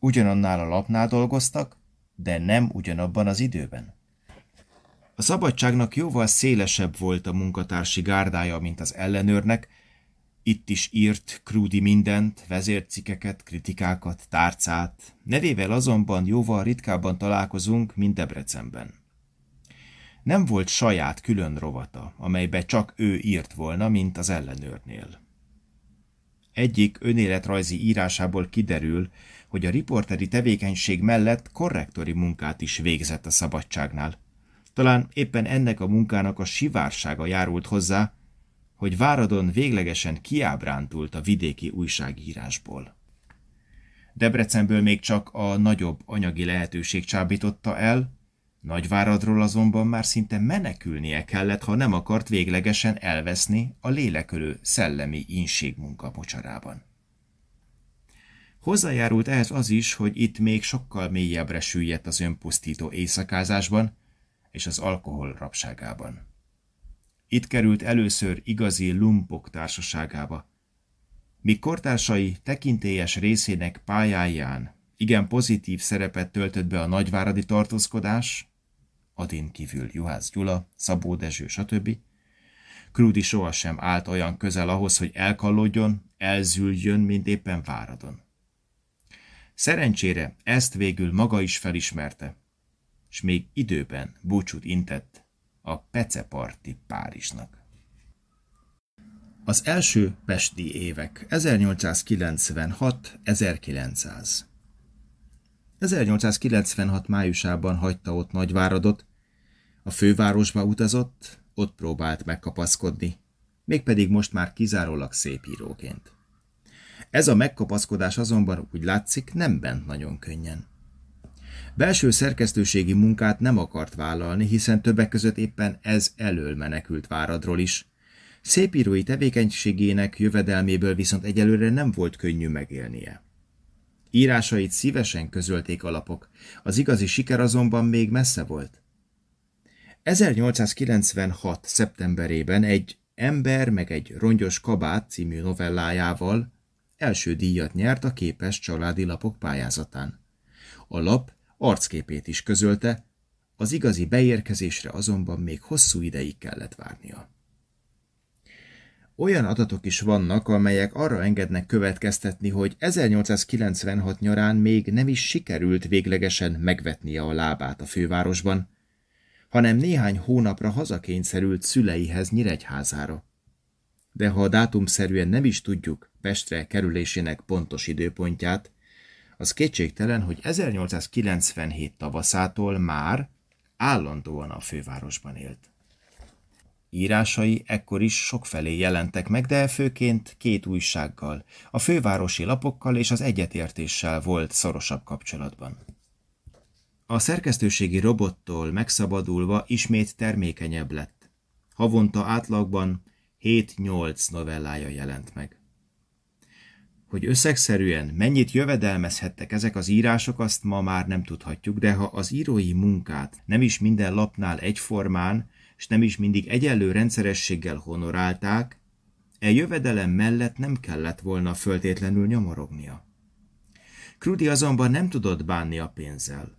Ugyanannál a lapnál dolgoztak, de nem ugyanabban az időben. A szabadságnak jóval szélesebb volt a munkatársi gárdája, mint az ellenőrnek, itt is írt Krúdi mindent, vezércikeket, kritikákat, tárcát. Nevével azonban jóval ritkábban találkozunk, mint Debrecenben. Nem volt saját külön rovata, amelybe csak ő írt volna, mint az ellenőrnél. Egyik önéletrajzi írásából kiderül, hogy a riporteri tevékenység mellett korrektori munkát is végzett a szabadságnál. Talán éppen ennek a munkának a sivársága járult hozzá, hogy Váradon véglegesen kiábrándult a vidéki újságírásból. Debrecenből még csak a nagyobb anyagi lehetőség csábította el, Nagyváradról azonban már szinte menekülnie kellett, ha nem akart véglegesen elveszni a lélekölő szellemi inség munka mocsarában. Hozzájárult ehhez az is, hogy itt még sokkal mélyebbre süllyedt az önpusztító éjszakázásban és az alkohol rabságában. Itt került először igazi lumpok társaságába. Mi kortársai tekintélyes részének pályáján igen pozitív szerepet töltött be a nagyváradi tartózkodás, Adin kívül Juhász Gyula, Szabó Dezső, stb., Krúdi sohasem állt olyan közel ahhoz, hogy elkallódjon, elzüljön, mint éppen váradon. Szerencsére ezt végül maga is felismerte, és még időben búcsút intett a Peceparti Párizsnak. Az első pesti évek 1896-1900 1896 májusában hagyta ott Nagyváradot, a fővárosba utazott, ott próbált megkapaszkodni, mégpedig most már kizárólag íróként. Ez a megkapaszkodás azonban úgy látszik nem bent nagyon könnyen. Belső szerkesztőségi munkát nem akart vállalni, hiszen többek között éppen ez elől menekült Váradról is. Szépírói tevékenységének jövedelméből viszont egyelőre nem volt könnyű megélnie. Írásait szívesen közölték alapok, az igazi siker azonban még messze volt. 1896. szeptemberében egy Ember meg egy rongyos kabát című novellájával első díjat nyert a képes családi lapok pályázatán. A lap arcképét is közölte, az igazi beérkezésre azonban még hosszú ideig kellett várnia. Olyan adatok is vannak, amelyek arra engednek következtetni, hogy 1896 nyarán még nem is sikerült véglegesen megvetnie a lábát a fővárosban, hanem néhány hónapra hazakényszerült szüleihez Nyíregyházára. De ha a dátumszerűen nem is tudjuk Pestre kerülésének pontos időpontját, az kétségtelen, hogy 1897 tavaszától már állandóan a fővárosban élt. Írásai ekkor is sokfelé jelentek meg, de főként két újsággal, a fővárosi lapokkal és az egyetértéssel volt szorosabb kapcsolatban. A szerkesztőségi robottól megszabadulva ismét termékenyebb lett. Havonta átlagban 7-8 novellája jelent meg. Hogy összegszerűen mennyit jövedelmezhettek ezek az írások, azt ma már nem tudhatjuk, de ha az írói munkát nem is minden lapnál egyformán, és nem is mindig egyenlő rendszerességgel honorálták, e jövedelem mellett nem kellett volna föltétlenül nyomorognia. Krudi azonban nem tudott bánni a pénzzel.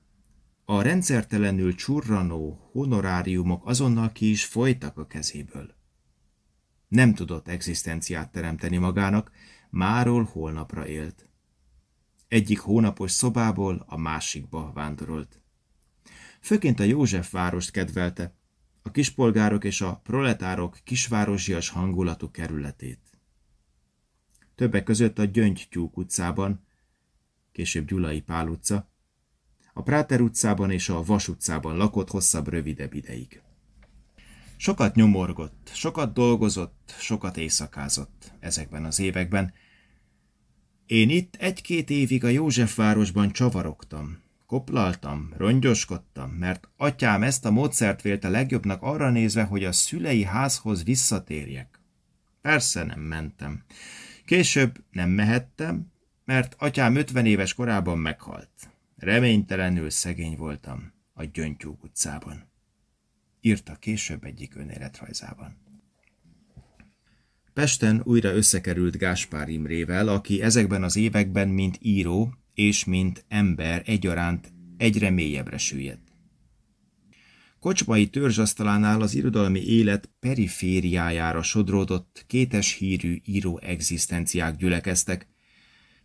A rendszertelenül csurranó honoráriumok azonnal ki is folytak a kezéből. Nem tudott egzisztenciát teremteni magának, máról holnapra élt. Egyik hónapos szobából a másikba vándorolt. Főként a József várost kedvelte, a kispolgárok és a proletárok kisvárosias hangulatú kerületét. Többek között a Gyöngytyúk utcában, később Gyulai Pál utca, a Práter utcában és a Vas utcában lakott hosszabb-rövidebb ideig. Sokat nyomorgott, sokat dolgozott, sokat éjszakázott ezekben az években. Én itt egy-két évig a Józsefvárosban csavarogtam, koplaltam, rongyoskodtam, mert atyám ezt a módszert vélte legjobbnak arra nézve, hogy a szülei házhoz visszatérjek. Persze nem mentem. Később nem mehettem, mert atyám 50 éves korában meghalt. Reménytelenül szegény voltam a Gyöngyúk utcában írta később egyik önéletrajzában. Pesten újra összekerült Gáspár Imrével, aki ezekben az években mint író és mint ember egyaránt egyre mélyebbre süllyedt. Kocsmai törzsasztalánál az irodalmi élet perifériájára sodródott, kétes hírű író egzisztenciák gyülekeztek.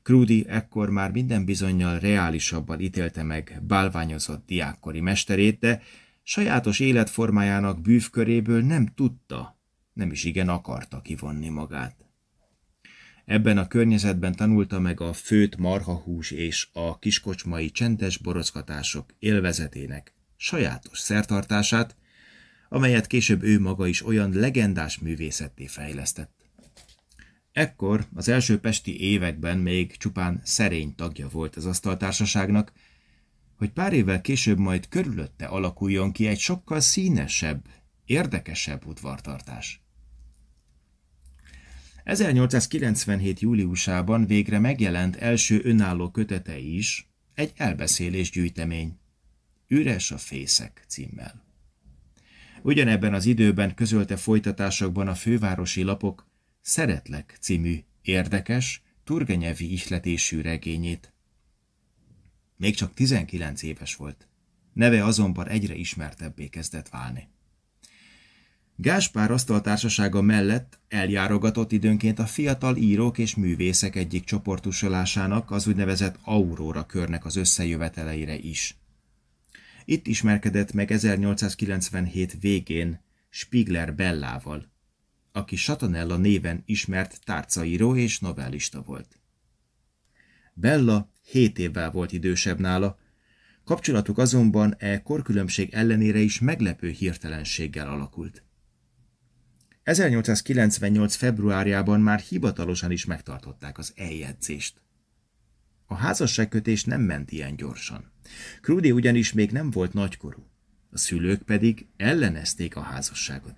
Krúdi ekkor már minden bizonyal reálisabban ítélte meg bálványozott diákkori mesterét, de Sajátos életformájának bűvköréből nem tudta, nem is igen akarta kivonni magát. Ebben a környezetben tanulta meg a főt marhahús és a kiskocsmai csendes borozgatások élvezetének sajátos szertartását, amelyet később ő maga is olyan legendás művészetté fejlesztett. Ekkor, az első pesti években még csupán szerény tagja volt az asztaltársaságnak, hogy pár évvel később majd körülötte alakuljon ki egy sokkal színesebb, érdekesebb udvartartás. 1897. júliusában végre megjelent első önálló kötete is, egy elbeszélés gyűjtemény. Üres a fészek címmel. Ugyanebben az időben közölte folytatásokban a fővárosi lapok Szeretlek című érdekes, turgenyevi ihletésű regényét, még csak 19 éves volt. Neve azonban egyre ismertebbé kezdett válni. Gáspár asztaltársasága mellett eljárogatott időnként a fiatal írók és művészek egyik csoportosulásának, az úgynevezett Aurora körnek az összejöveteleire is. Itt ismerkedett meg 1897 végén Spigler Bellával, aki Satanella néven ismert tárcaíró és novellista volt. Bella Hét évvel volt idősebb nála, kapcsolatuk azonban e korkülönbség ellenére is meglepő hirtelenséggel alakult. 1898. februárjában már hivatalosan is megtartották az eljegyzést. A házasságkötés nem ment ilyen gyorsan. Krúdi ugyanis még nem volt nagykorú, a szülők pedig ellenezték a házasságot.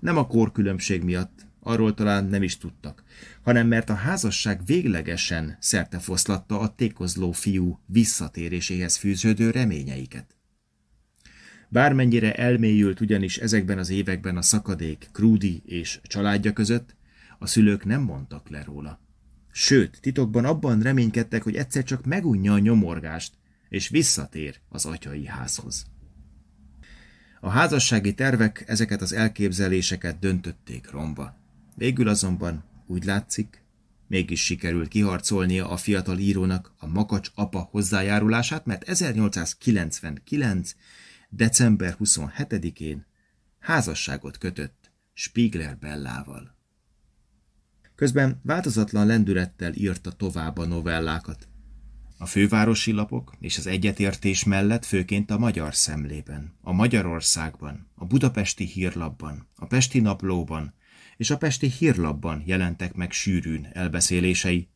Nem a korkülönbség miatt, arról talán nem is tudtak, hanem mert a házasság véglegesen szertefoszlatta a tékozló fiú visszatéréséhez fűződő reményeiket. Bármennyire elmélyült ugyanis ezekben az években a szakadék Krúdi és családja között, a szülők nem mondtak le róla. Sőt, titokban abban reménykedtek, hogy egyszer csak megunja a nyomorgást, és visszatér az atyai házhoz. A házassági tervek ezeket az elképzeléseket döntötték romba. Végül azonban, úgy látszik, mégis sikerült kiharcolnia a fiatal írónak a makacs apa hozzájárulását, mert 1899. december 27-én házasságot kötött Spiegler Bellával. Közben változatlan lendülettel írta tovább a novellákat. A fővárosi lapok és az egyetértés mellett főként a magyar szemlében, a Magyarországban, a budapesti hírlapban, a pesti naplóban, és a pesti hírlapban jelentek meg sűrűn elbeszélései.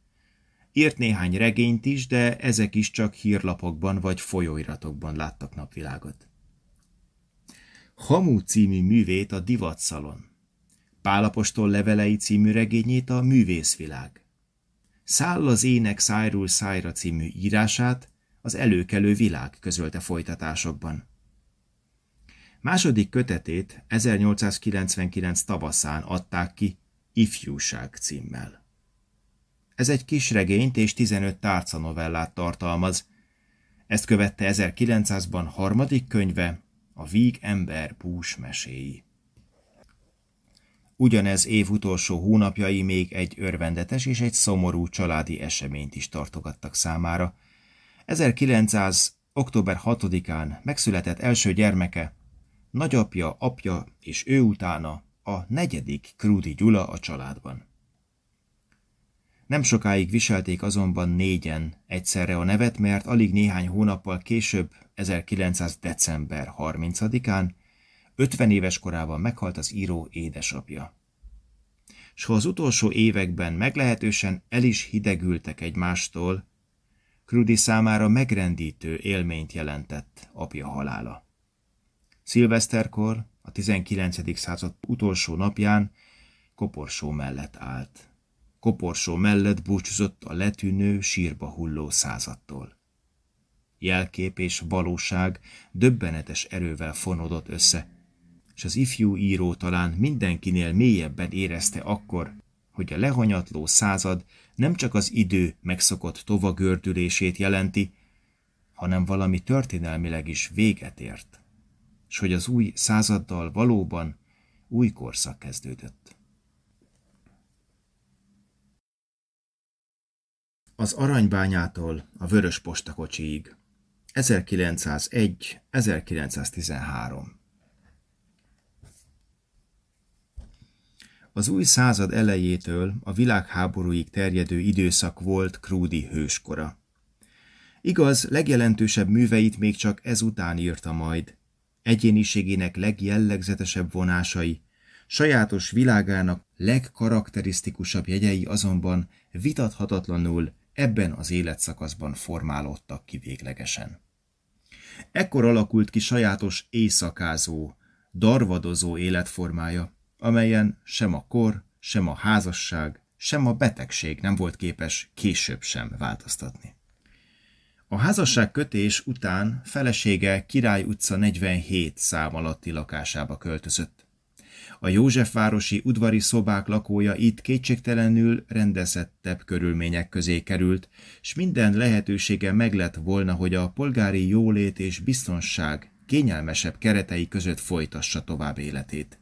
Írt néhány regényt is, de ezek is csak hírlapokban vagy folyóiratokban láttak napvilágot. Hamu című művét a divatszalon. Pálapostól levelei című regényét a művészvilág. Száll az ének szájról szájra című írását az előkelő világ közölte folytatásokban. Második kötetét 1899 tavaszán adták ki Ifjúság címmel. Ez egy kis regényt és 15 novellát tartalmaz. Ezt követte 1900-ban harmadik könyve, a Víg ember bús meséi. Ugyanez év utolsó hónapjai még egy örvendetes és egy szomorú családi eseményt is tartogattak számára. 1900. október 6-án megszületett első gyermeke, nagyapja, apja és ő utána a negyedik Krúdi Gyula a családban. Nem sokáig viselték azonban négyen egyszerre a nevet, mert alig néhány hónappal később, 1900. december 30-án, 50 éves korában meghalt az író édesapja. S ha az utolsó években meglehetősen el is hidegültek egymástól, Krudi számára megrendítő élményt jelentett apja halála. Szilveszterkor, a 19. század utolsó napján koporsó mellett állt. Koporsó mellett búcsúzott a letűnő, sírba hulló századtól. Jelkép és valóság döbbenetes erővel fonodott össze, és az ifjú író talán mindenkinél mélyebben érezte akkor, hogy a lehanyatló század nem csak az idő megszokott tovagördülését jelenti, hanem valami történelmileg is véget ért s hogy az új századdal valóban új korszak kezdődött. Az aranybányától a vörös postakocsiig 1901-1913 Az új század elejétől a világháborúig terjedő időszak volt Krúdi hőskora. Igaz, legjelentősebb műveit még csak ezután írta majd, egyéniségének legjellegzetesebb vonásai, sajátos világának legkarakterisztikusabb jegyei azonban vitathatatlanul ebben az életszakaszban formálódtak ki véglegesen. Ekkor alakult ki sajátos éjszakázó, darvadozó életformája, amelyen sem a kor, sem a házasság, sem a betegség nem volt képes később sem változtatni. A házasság kötés után felesége Király utca 47 szám alatti lakásába költözött. A Józsefvárosi udvari szobák lakója itt kétségtelenül rendezettebb körülmények közé került, s minden lehetősége meg lett volna, hogy a polgári jólét és biztonság kényelmesebb keretei között folytassa tovább életét.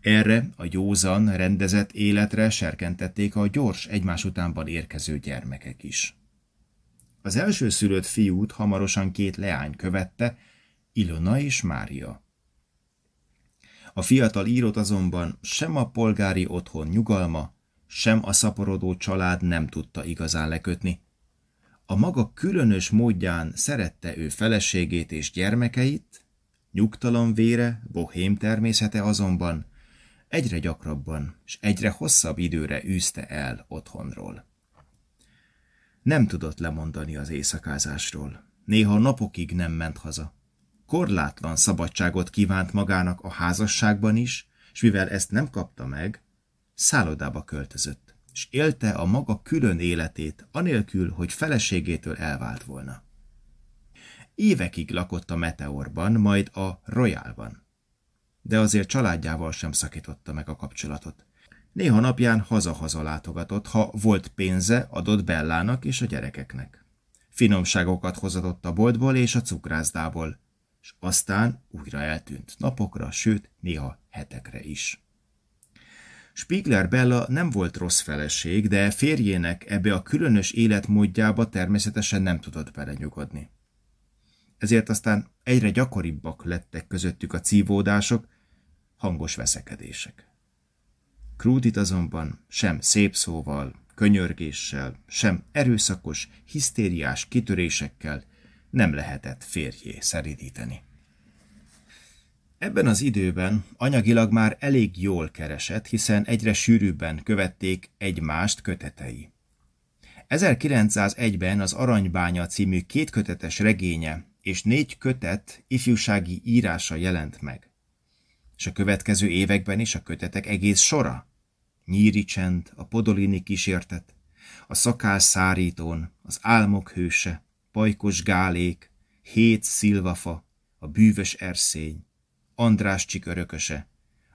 Erre a józan, rendezett életre serkentették a gyors egymás utánban érkező gyermekek is. Az első szülött fiút hamarosan két leány követte, Ilona és Mária. A fiatal írót azonban sem a polgári otthon nyugalma, sem a szaporodó család nem tudta igazán lekötni. A maga különös módján szerette ő feleségét és gyermekeit, nyugtalan vére, bohém természete azonban egyre gyakrabban és egyre hosszabb időre űzte el otthonról. Nem tudott lemondani az éjszakázásról. Néha napokig nem ment haza. Korlátlan szabadságot kívánt magának a házasságban is, és mivel ezt nem kapta meg, szállodába költözött, és élte a maga külön életét, anélkül, hogy feleségétől elvált volna. Évekig lakott a Meteorban, majd a Royalban. De azért családjával sem szakította meg a kapcsolatot. Néha napján haza-haza látogatott, ha volt pénze, adott Bellának és a gyerekeknek. Finomságokat hozatott a boltból és a cukrászdából, és aztán újra eltűnt napokra, sőt, néha hetekre is. Spiegler Bella nem volt rossz feleség, de férjének ebbe a különös életmódjába természetesen nem tudott belenyugodni. Ezért aztán egyre gyakoribbak lettek közöttük a cívódások, hangos veszekedések. Krúdit azonban sem szép szóval, könyörgéssel, sem erőszakos, hisztériás kitörésekkel nem lehetett férjé szeridíteni. Ebben az időben anyagilag már elég jól keresett, hiszen egyre sűrűbben követték egymást kötetei. 1901-ben az Aranybánya című kétkötetes regénye és négy kötet ifjúsági írása jelent meg. És a következő években is a kötetek egész sora nyíri csend, a podolini kísértet, a szakál szárítón, az álmok hőse, pajkos gálék, hét szilvafa, a bűvös erszény, András Csik örököse,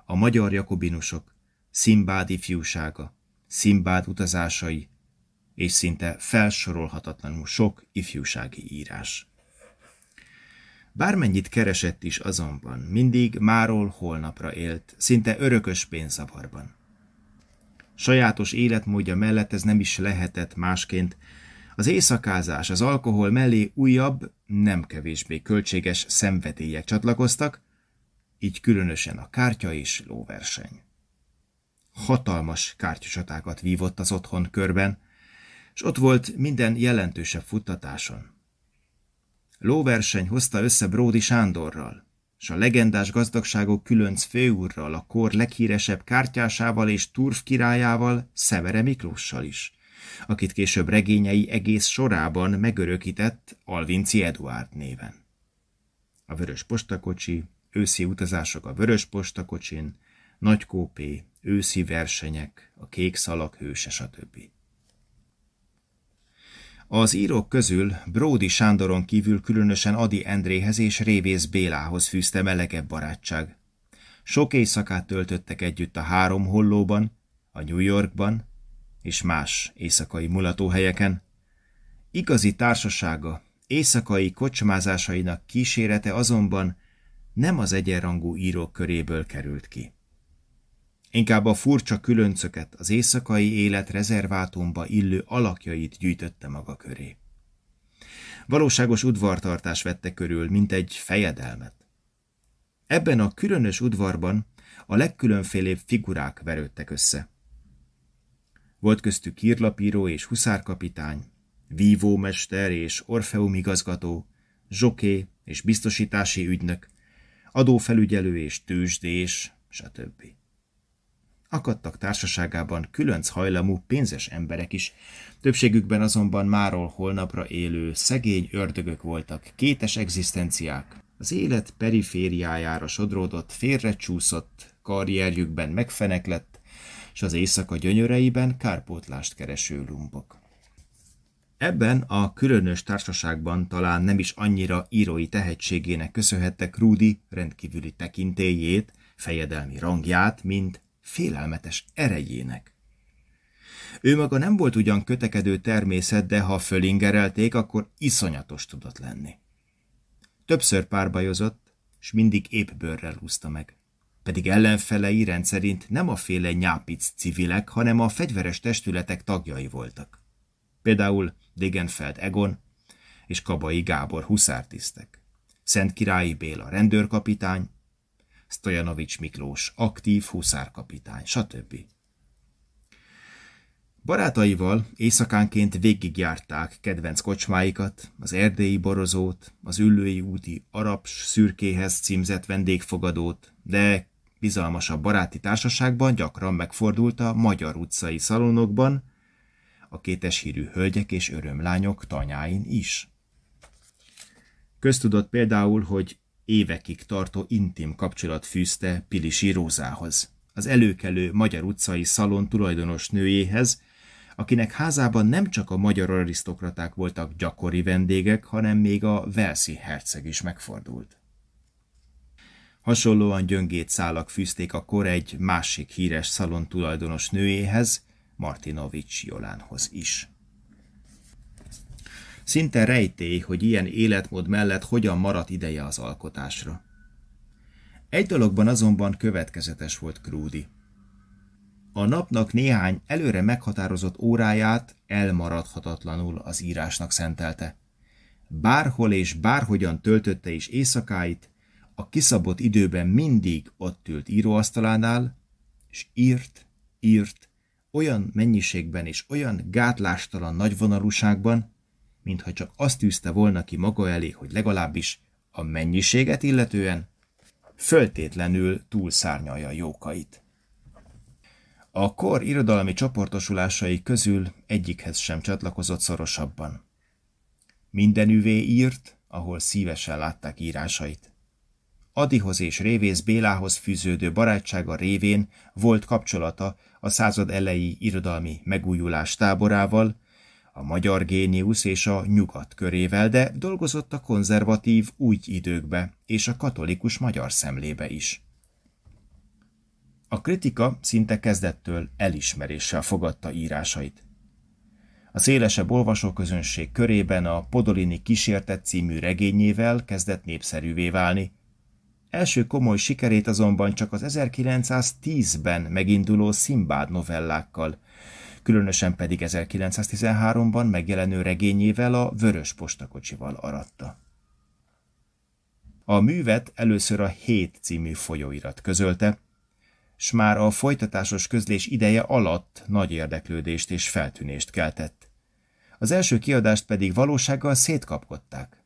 a magyar jakobinusok, Szimbád ifjúsága, Szimbád utazásai, és szinte felsorolhatatlanul sok ifjúsági írás. Bármennyit keresett is azonban, mindig máról holnapra élt, szinte örökös pénzavarban. Sajátos életmódja mellett ez nem is lehetett másként. Az éjszakázás, az alkohol mellé újabb, nem kevésbé költséges szenvedélyek csatlakoztak, így különösen a kártya és lóverseny. Hatalmas kártyasatákat vívott az otthon körben, és ott volt minden jelentősebb futtatáson. Lóverseny hozta össze Bródi Sándorral, és a legendás gazdagságok különc főúrral, a kor leghíresebb kártyásával és turf királyával, Szevere Miklóssal is, akit később regényei egész sorában megörökített Alvinci Eduard néven. A vörös postakocsi, őszi utazások a vörös postakocsin, nagy őszi versenyek, a kék szalag hőse, stb. Az írók közül Bródi Sándoron kívül különösen Adi Endréhez és Révész Bélához fűzte melegebb barátság. Sok éjszakát töltöttek együtt a három hollóban, a New Yorkban és más éjszakai mulatóhelyeken. Igazi társasága, éjszakai kocsmázásainak kísérete azonban nem az egyenrangú írók köréből került ki. Inkább a furcsa különcöket, az éjszakai élet rezervátumba illő alakjait gyűjtötte maga köré. Valóságos udvartartás vette körül, mint egy fejedelmet. Ebben a különös udvarban a legkülönfélébb figurák verődtek össze. Volt köztük hírlapíró és huszárkapitány, vívómester és orfeum igazgató, zsoké és biztosítási ügynök, adófelügyelő és tőzsdés, stb akadtak társaságában különc hajlamú, pénzes emberek is, többségükben azonban máról holnapra élő, szegény ördögök voltak, kétes egzisztenciák. Az élet perifériájára sodródott, félrecsúszott, karrierjükben megfeneklett, és az éjszaka gyönyöreiben kárpótlást kereső lumbok. Ebben a különös társaságban talán nem is annyira írói tehetségének köszönhette Rudi rendkívüli tekintélyét, fejedelmi rangját, mint félelmetes erejének. Ő maga nem volt ugyan kötekedő természet, de ha fölingerelték, akkor iszonyatos tudott lenni. Többször párbajozott, s mindig épp bőrrel húzta meg. Pedig ellenfelei rendszerint nem a féle nyápic civilek, hanem a fegyveres testületek tagjai voltak. Például Degenfeld Egon és Kabai Gábor huszártisztek, Szent Királyi Béla rendőrkapitány, Stojanovics Miklós, aktív huszárkapitány, stb. Barátaival éjszakánként végigjárták kedvenc kocsmáikat, az erdélyi borozót, az üllői úti araps szürkéhez címzett vendégfogadót, de bizalmasabb baráti társaságban gyakran megfordult a magyar utcai szalonokban, a kétes hírű hölgyek és örömlányok tanyáin is. Köztudott például, hogy évekig tartó intim kapcsolat fűzte Pilisi Rózához, az előkelő magyar utcai szalon tulajdonos nőjéhez, akinek házában nem csak a magyar arisztokraták voltak gyakori vendégek, hanem még a Velszi herceg is megfordult. Hasonlóan gyöngét szálak fűzték a kor egy másik híres szalon tulajdonos nőjéhez, Martinovics Jolánhoz is. Szinte rejtély, hogy ilyen életmód mellett hogyan maradt ideje az alkotásra. Egy dologban azonban következetes volt Krúdi. A napnak néhány előre meghatározott óráját elmaradhatatlanul az írásnak szentelte. Bárhol és bárhogyan töltötte is éjszakáit, a kiszabott időben mindig ott ült íróasztalánál, és írt, írt, olyan mennyiségben és olyan gátlástalan nagyvonalúságban, mintha csak azt tűzte volna ki maga elé, hogy legalábbis a mennyiséget illetően föltétlenül túlszárnyalja jókait. A kor irodalmi csoportosulásai közül egyikhez sem csatlakozott szorosabban. Mindenüvé írt, ahol szívesen látták írásait. Adihoz és Révész Bélához fűződő barátsága révén volt kapcsolata a század elejé irodalmi megújulás táborával, a magyar géniusz és a nyugat körével, de dolgozott a konzervatív új időkbe és a katolikus magyar szemlébe is. A kritika szinte kezdettől elismeréssel fogadta írásait. A szélesebb olvasóközönség körében a Podolini kísértet című regényével kezdett népszerűvé válni. Első komoly sikerét azonban csak az 1910-ben meginduló Szimbád novellákkal – különösen pedig 1913-ban megjelenő regényével a Vörös Postakocsival aratta. A művet először a Hét című folyóirat közölte, s már a folytatásos közlés ideje alatt nagy érdeklődést és feltűnést keltett. Az első kiadást pedig valósággal szétkapkodták.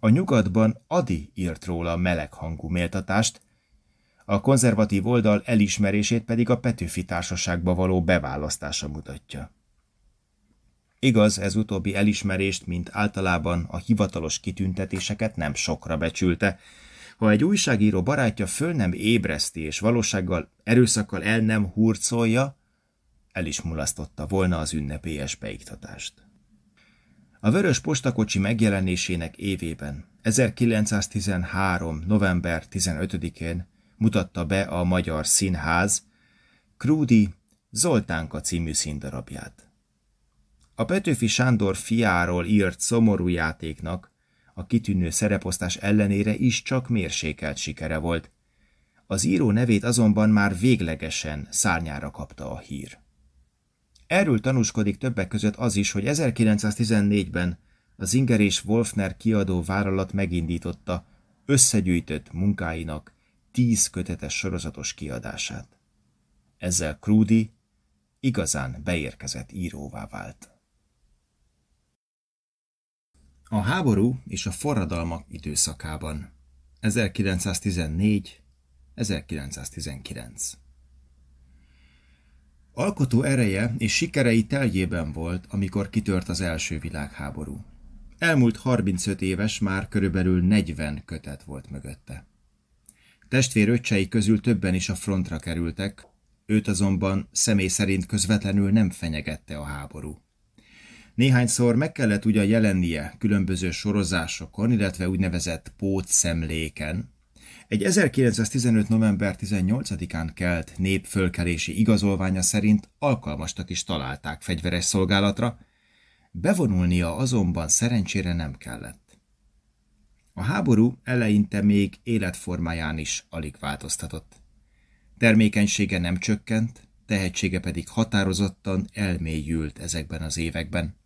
A nyugatban Adi írt róla meleg hangú méltatást, a konzervatív oldal elismerését pedig a Petőfi társaságba való beválasztása mutatja. Igaz, ez utóbbi elismerést, mint általában a hivatalos kitüntetéseket nem sokra becsülte, ha egy újságíró barátja föl nem ébreszti és valósággal, erőszakkal el nem hurcolja, el is mulasztotta volna az ünnepélyes beiktatást. A vörös postakocsi megjelenésének évében, 1913. november 15-én mutatta be a Magyar Színház Krúdi Zoltánka című színdarabját. A Petőfi Sándor fiáról írt szomorú játéknak a kitűnő szereposztás ellenére is csak mérsékelt sikere volt. Az író nevét azonban már véglegesen szárnyára kapta a hír. Erről tanúskodik többek között az is, hogy 1914-ben az Inger és Wolfner kiadó vállalat megindította összegyűjtött munkáinak tíz kötetes sorozatos kiadását. Ezzel Krúdi igazán beérkezett íróvá vált. A háború és a forradalmak időszakában 1914-1919 Alkotó ereje és sikerei teljében volt, amikor kitört az első világháború. Elmúlt 35 éves már körülbelül 40 kötet volt mögötte. Testvér öccsei közül többen is a frontra kerültek, őt azonban személy szerint közvetlenül nem fenyegette a háború. Néhányszor meg kellett ugyan jelennie különböző sorozásokon, illetve úgynevezett pótszemléken. Egy 1915. november 18-án kelt népfölkelési igazolványa szerint alkalmastak is találták fegyveres szolgálatra, bevonulnia azonban szerencsére nem kellett. A háború eleinte még életformáján is alig változtatott. Termékenysége nem csökkent, tehetsége pedig határozottan elmélyült ezekben az években.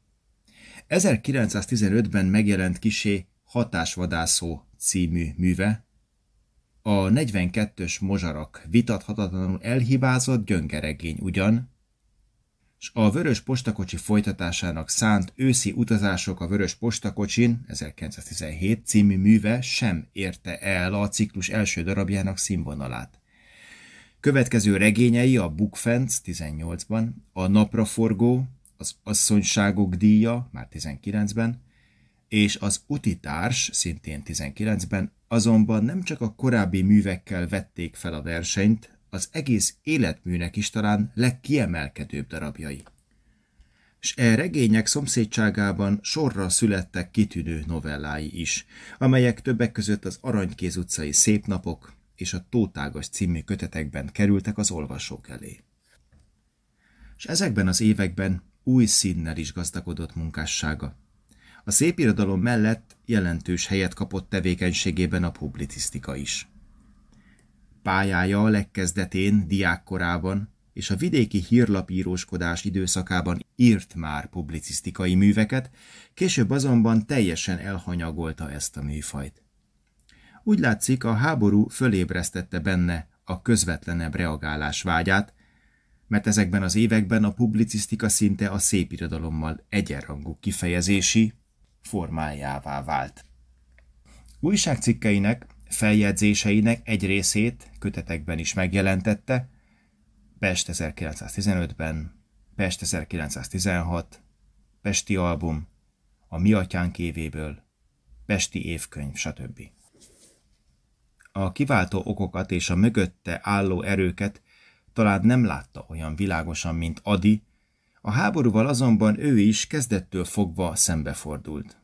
1915-ben megjelent kisé Hatásvadászó című műve, a 42-ös mozsarak vitathatatlanul elhibázott gyöngeregény ugyan, és a Vörös Postakocsi folytatásának szánt őszi utazások a Vörös Postakocsin 1917 című műve sem érte el a ciklus első darabjának színvonalát. Következő regényei a Bookfence 18-ban, a Napraforgó, az Asszonyságok díja már 19-ben, és az Utitárs szintén 19-ben azonban nem csak a korábbi művekkel vették fel a versenyt, az egész életműnek is talán legkiemelkedőbb darabjai. S e regények szomszédságában sorra születtek kitűnő novellái is, amelyek többek között az Aranykéz utcai szép napok és a Tótágas című kötetekben kerültek az olvasók elé. És ezekben az években új színnel is gazdagodott munkássága. A szépirodalom mellett jelentős helyet kapott tevékenységében a publicisztika is. Pályája a legkezdetén, diákkorában és a vidéki hírlapíróskodás időszakában írt már publicisztikai műveket, később azonban teljesen elhanyagolta ezt a műfajt. Úgy látszik, a háború fölébresztette benne a közvetlenebb reagálás vágyát, mert ezekben az években a publicisztika szinte a szépirodalommal egyenrangú kifejezési formájává vált. Újságcikkeinek feljegyzéseinek egy részét kötetekben is megjelentette, Pest 1915-ben, Pest 1916, Pesti album, a Mi atyánk évéből, Pesti évkönyv, stb. A kiváltó okokat és a mögötte álló erőket talán nem látta olyan világosan, mint Adi, a háborúval azonban ő is kezdettől fogva szembefordult.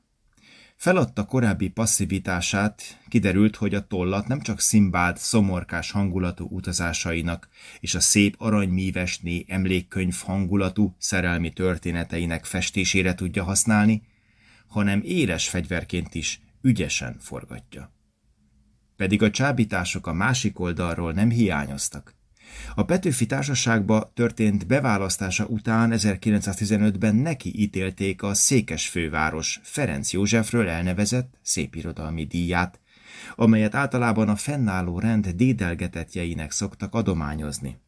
Feladta korábbi passzivitását, kiderült, hogy a tollat nem csak szimbált, szomorkás hangulatú utazásainak és a szép aranymívesné emlékkönyv hangulatú szerelmi történeteinek festésére tudja használni, hanem éles fegyverként is ügyesen forgatja. Pedig a csábítások a másik oldalról nem hiányoztak. A Petőfi Társaságba történt beválasztása után 1915-ben neki ítélték a Főváros Ferenc Józsefről elnevezett szépirodalmi díját, amelyet általában a fennálló rend dédelgetetjeinek szoktak adományozni.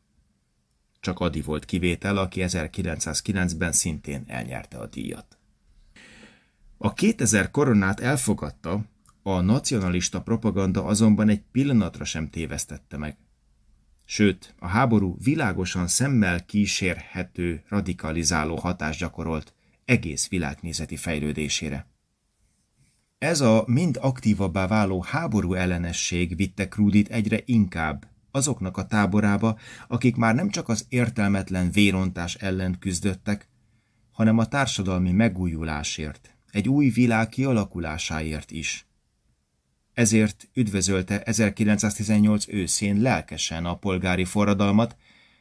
Csak Adi volt kivétel, aki 1909-ben szintén elnyerte a díjat. A 2000 koronát elfogadta, a nacionalista propaganda azonban egy pillanatra sem tévesztette meg – sőt a háború világosan szemmel kísérhető radikalizáló hatást gyakorolt egész világnézeti fejlődésére. Ez a mind aktívabbá váló háború ellenesség vitte Krúdit egyre inkább azoknak a táborába, akik már nem csak az értelmetlen vérontás ellen küzdöttek, hanem a társadalmi megújulásért, egy új világ kialakulásáért is – ezért üdvözölte 1918 őszén lelkesen a polgári forradalmat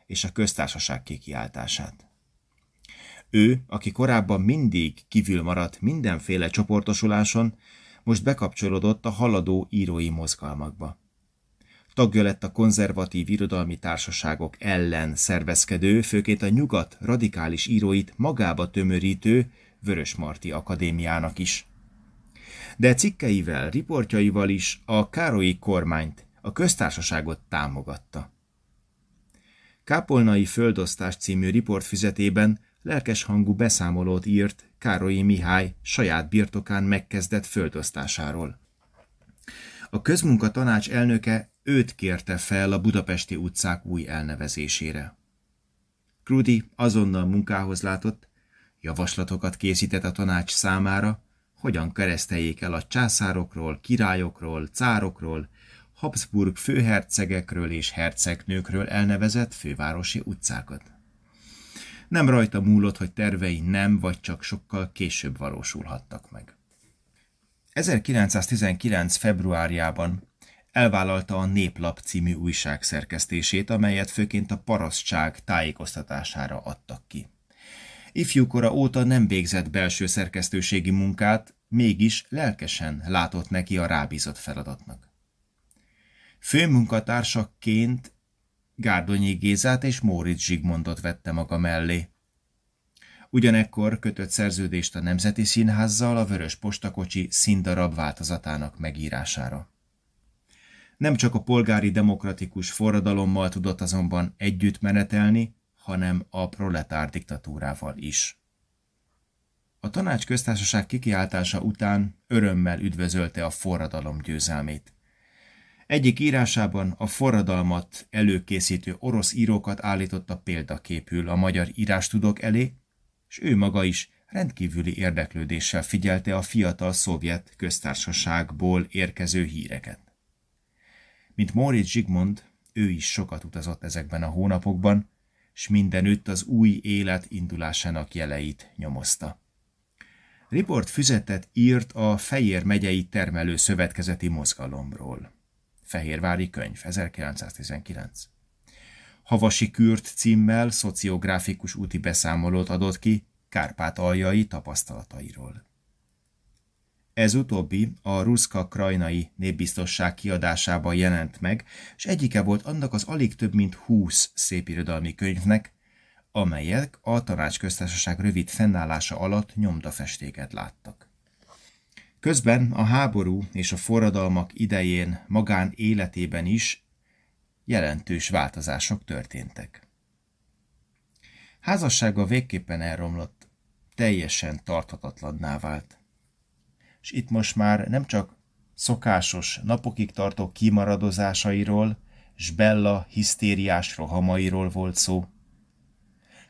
és a köztársaság kikiáltását. Ő, aki korábban mindig kívül maradt mindenféle csoportosuláson, most bekapcsolódott a haladó írói mozgalmakba. Tagja lett a konzervatív irodalmi társaságok ellen szervezkedő, főként a nyugat radikális íróit magába tömörítő Vörösmarty Akadémiának is de cikkeivel, riportjaival is a Károlyi kormányt, a köztársaságot támogatta. Kápolnai Földosztás című riportfüzetében lelkes hangú beszámolót írt Károlyi Mihály saját birtokán megkezdett földosztásáról. A közmunka tanács elnöke őt kérte fel a budapesti utcák új elnevezésére. Krudi azonnal munkához látott, javaslatokat készített a tanács számára, hogyan kereszteljék el a császárokról, királyokról, cárokról, Habsburg főhercegekről és hercegnőkről elnevezett fővárosi utcákat. Nem rajta múlott, hogy tervei nem vagy csak sokkal később valósulhattak meg. 1919. februárjában elvállalta a Néplap című újság szerkesztését, amelyet főként a parasztság tájékoztatására adtak ki ifjúkora óta nem végzett belső szerkesztőségi munkát, mégis lelkesen látott neki a rábízott feladatnak. Főmunkatársakként Gárdonyi Gézát és Móricz Zsigmondot vette maga mellé. Ugyanekkor kötött szerződést a Nemzeti Színházzal a Vörös Postakocsi színdarab változatának megírására. Nem csak a polgári demokratikus forradalommal tudott azonban együtt menetelni, hanem a proletár diktatúrával is. A tanács köztársaság kikiáltása után örömmel üdvözölte a forradalom győzelmét. Egyik írásában a forradalmat előkészítő orosz írókat állította példaképül a magyar írástudók elé, és ő maga is rendkívüli érdeklődéssel figyelte a fiatal szovjet köztársaságból érkező híreket. Mint Moritz Zsigmond, ő is sokat utazott ezekben a hónapokban, s mindenütt az új élet indulásának jeleit nyomozta. Riport füzetet írt a Fejér megyei termelő szövetkezeti mozgalomról. Fehérvári könyv, 1919. Havasi Kürt címmel szociográfikus úti beszámolót adott ki aljai tapasztalatairól. Ez utóbbi a ruszka-krajnai népbiztosság kiadásában jelent meg, és egyike volt annak az alig több mint húsz szépirodalmi könyvnek, amelyek a tanácsköztársaság rövid fennállása alatt nyomdafestéket láttak. Közben a háború és a forradalmak idején magán életében is jelentős változások történtek. Házassága végképpen elromlott, teljesen tarthatatlanná vált és itt most már nem csak szokásos, napokig tartó kimaradozásairól, s Bella hisztériás rohamairól volt szó.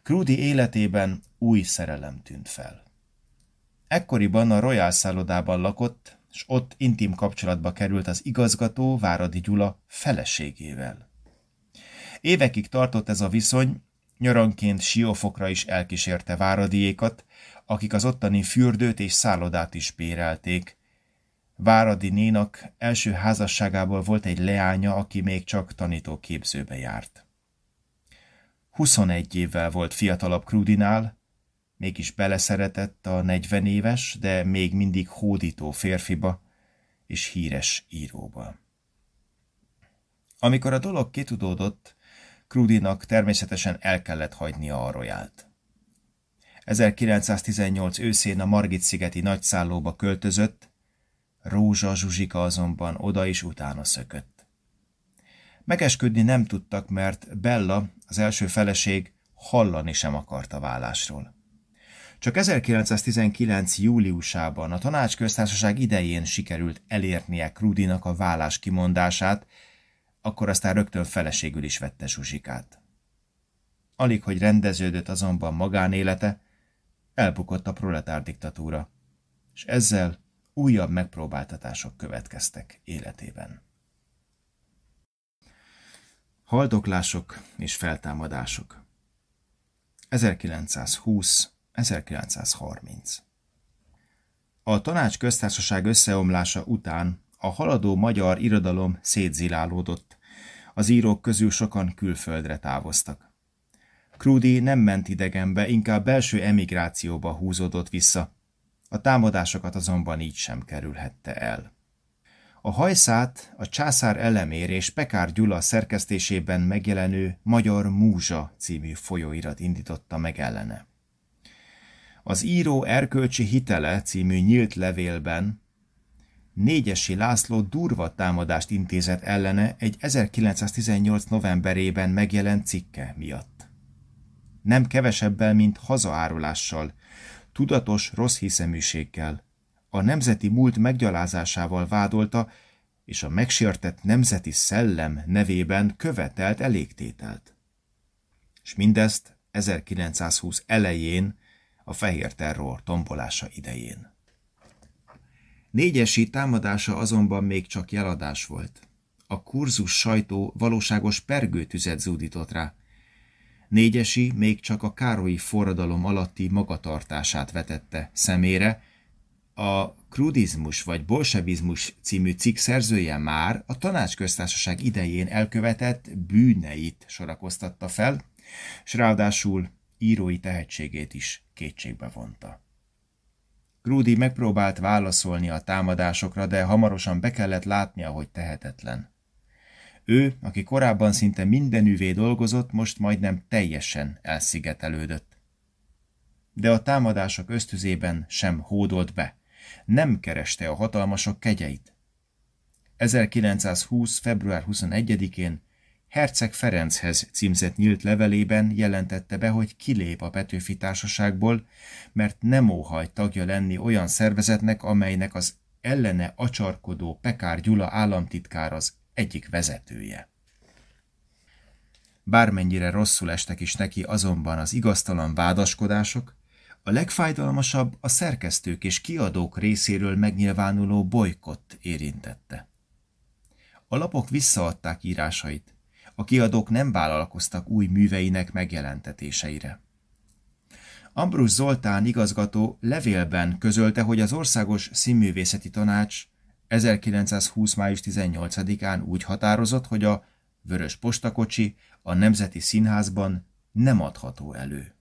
Krúdi életében új szerelem tűnt fel. Ekkoriban a Royal szállodában lakott, és ott intim kapcsolatba került az igazgató Váradi Gyula feleségével. Évekig tartott ez a viszony, Nyaranként siófokra is elkísérte váradiékat, akik az ottani fürdőt és szállodát is bérelték. Váradi Nénak első házasságából volt egy leánya, aki még csak tanítóképzőbe járt. 21 évvel volt fiatalabb Krudinál, mégis beleszeretett a 40 éves, de még mindig hódító férfiba és híres íróba. Amikor a dolog kitudódott, Krudinak természetesen el kellett hagynia a royalt. 1918 őszén a Margit-szigeti nagyszállóba költözött, Rózsa Zsuzsika azonban oda is utána szökött. Megesküdni nem tudtak, mert Bella, az első feleség, hallani sem akart a vállásról. Csak 1919. júliusában a tanácsköztársaság idején sikerült elérnie Krudinak a vállás kimondását, akkor aztán rögtön feleségül is vette Susikát. Alig, hogy rendeződött azonban magánélete, elbukott a proletár diktatúra, és ezzel újabb megpróbáltatások következtek életében. Haldoklások és feltámadások 1920-1930 A tanács köztársaság összeomlása után a haladó magyar irodalom szétzilálódott, az írók közül sokan külföldre távoztak. Krúdi nem ment idegenbe, inkább belső emigrációba húzódott vissza. A támadásokat azonban így sem kerülhette el. A hajszát a Császár elemér és Pekár Gyula szerkesztésében megjelenő Magyar Múzsa című folyóirat indította meg ellene. Az író erkölcsi hitele című nyílt levélben Négyesi László durva támadást intézett ellene egy 1918. novemberében megjelent cikke miatt. Nem kevesebbel, mint hazaárulással, tudatos rossz hiszeműséggel, a nemzeti múlt meggyalázásával vádolta, és a megsértett nemzeti szellem nevében követelt elégtételt. És mindezt 1920 elején, a fehér terror tombolása idején. Négyesi támadása azonban még csak jeladás volt. A kurzus sajtó valóságos pergőtüzet zúdított rá. Négyesi még csak a károlyi forradalom alatti magatartását vetette szemére, a krudizmus vagy bolsevizmus című cikk szerzője már a tanácsköztársaság idején elkövetett bűneit sorakoztatta fel, s ráadásul írói tehetségét is kétségbe vonta. Rudy megpróbált válaszolni a támadásokra, de hamarosan be kellett látnia, hogy tehetetlen. Ő, aki korábban szinte mindenüvé dolgozott, most majdnem teljesen elszigetelődött. De a támadások ösztözében sem hódolt be. Nem kereste a hatalmasok kegyeit. 1920. február 21-én Herceg Ferenchez címzett nyílt levelében jelentette be, hogy kilép a Petőfi Társaságból, mert nem óhajt tagja lenni olyan szervezetnek, amelynek az ellene acsarkodó Pekár Gyula államtitkár az egyik vezetője. Bármennyire rosszul estek is neki azonban az igaztalan vádaskodások, a legfájdalmasabb a szerkesztők és kiadók részéről megnyilvánuló bolykott érintette. A lapok visszaadták írásait, a kiadók nem vállalkoztak új műveinek megjelentetéseire. Ambrus Zoltán igazgató levélben közölte, hogy az Országos Színművészeti Tanács 1920. május 18-án úgy határozott, hogy a Vörös Postakocsi a Nemzeti Színházban nem adható elő.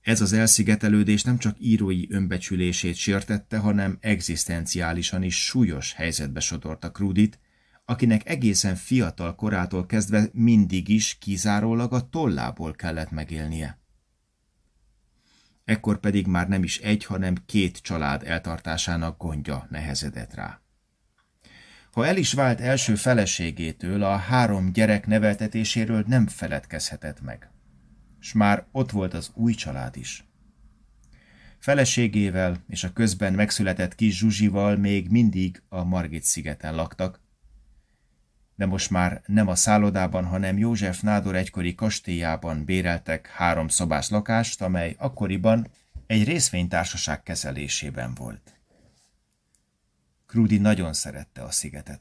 Ez az elszigetelődés nem csak írói önbecsülését sértette, hanem egzisztenciálisan is súlyos helyzetbe sodorta Krudit, akinek egészen fiatal korától kezdve mindig is kizárólag a tollából kellett megélnie. Ekkor pedig már nem is egy, hanem két család eltartásának gondja nehezedett rá. Ha el is vált első feleségétől, a három gyerek neveltetéséről nem feledkezhetett meg. S már ott volt az új család is. Feleségével és a közben megszületett kis Zsuzsival még mindig a Margit szigeten laktak, de most már nem a szállodában, hanem József Nádor egykori kastélyában béreltek három szobás lakást, amely akkoriban egy részvénytársaság kezelésében volt. Krúdi nagyon szerette a szigetet.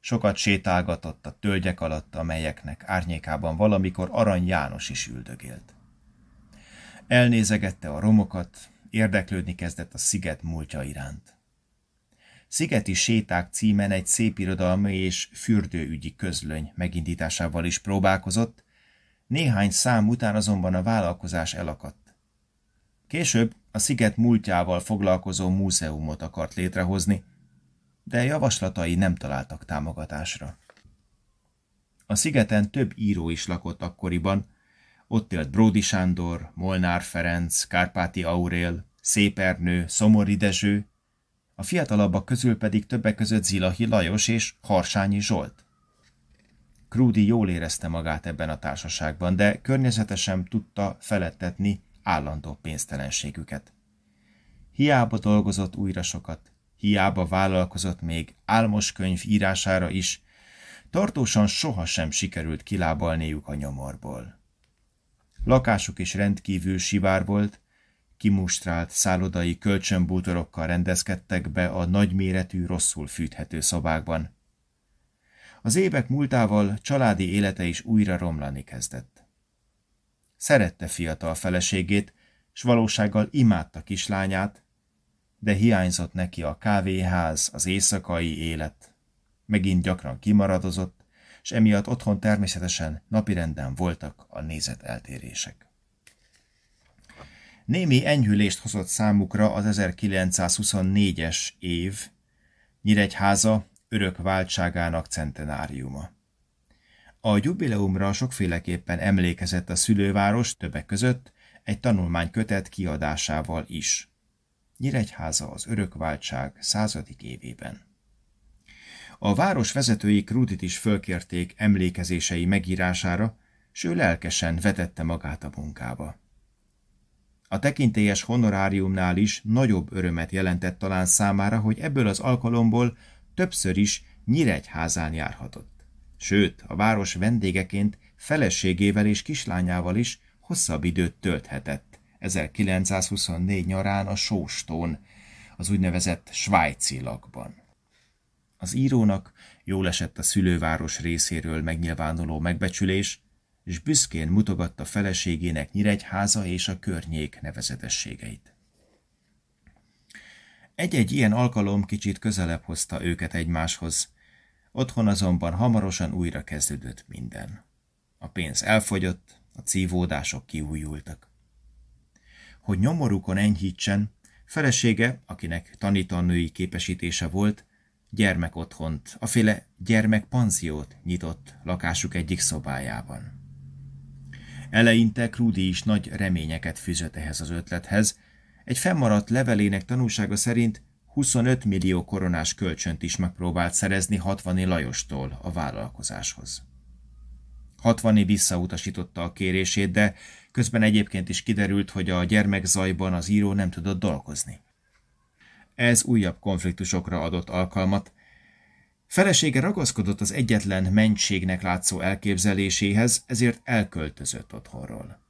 Sokat sétálgatott a tölgyek alatt, amelyeknek árnyékában valamikor Arany János is üldögélt. Elnézegette a romokat, érdeklődni kezdett a sziget múltja iránt. Szigeti séták címen egy szépirodalmi és fürdőügyi közlöny megindításával is próbálkozott, néhány szám után azonban a vállalkozás elakadt. Később a sziget múltjával foglalkozó múzeumot akart létrehozni, de javaslatai nem találtak támogatásra. A szigeten több író is lakott akkoriban, ott élt Bródi Sándor, Molnár Ferenc, Kárpáti Aurél, Szépernő, Szomori Dezső, a fiatalabbak közül pedig többek között Zilahi Lajos és Harsányi Zsolt. Krúdi jól érezte magát ebben a társaságban, de környezete sem tudta felettetni állandó pénztelenségüket. Hiába dolgozott újra sokat, hiába vállalkozott még álmos könyv írására is, tartósan sohasem sikerült kilábalniuk a nyomorból. Lakásuk is rendkívül sivár volt, kimustrált szállodai kölcsönbútorokkal rendezkedtek be a nagyméretű, rosszul fűthető szobákban. Az évek múltával családi élete is újra romlani kezdett. Szerette fiatal feleségét, s valósággal imádta kislányát, de hiányzott neki a kávéház, az éjszakai élet. Megint gyakran kimaradozott, és emiatt otthon természetesen napirenden voltak a nézeteltérések. Némi enyhülést hozott számukra az 1924-es év Nyíregyháza örök váltságának centenáriuma. A jubileumra sokféleképpen emlékezett a szülőváros többek között egy tanulmánykötet kiadásával is. Nyíregyháza az váltság századik évében. A város vezetői Krútit is fölkérték emlékezései megírására, s ő lelkesen vetette magát a munkába. A tekintélyes honoráriumnál is nagyobb örömet jelentett talán számára, hogy ebből az alkalomból többször is Nyíregyházán járhatott. Sőt, a város vendégeként feleségével és kislányával is hosszabb időt tölthetett. 1924 nyarán a Sóstón, az úgynevezett svájci lakban. Az írónak jól esett a szülőváros részéről megnyilvánuló megbecsülés, és büszkén mutogatta feleségének Nyíregyháza és a környék nevezetességeit. Egy-egy ilyen alkalom kicsit közelebb hozta őket egymáshoz, otthon azonban hamarosan újra kezdődött minden. A pénz elfogyott, a cívódások kiújultak. Hogy nyomorukon enyhítsen, felesége, akinek tanítanői képesítése volt, gyermekotthont, aféle gyermekpanziót nyitott lakásuk egyik szobájában. Eleinte Krúdi is nagy reményeket fűzött ehhez az ötlethez. Egy fennmaradt levelének tanúsága szerint 25 millió koronás kölcsönt is megpróbált szerezni Hatvani Lajostól a vállalkozáshoz. Hatvani visszautasította a kérését, de közben egyébként is kiderült, hogy a gyermekzajban az író nem tudott dolgozni. Ez újabb konfliktusokra adott alkalmat, Felesége ragaszkodott az egyetlen mentségnek látszó elképzeléséhez, ezért elköltözött otthonról.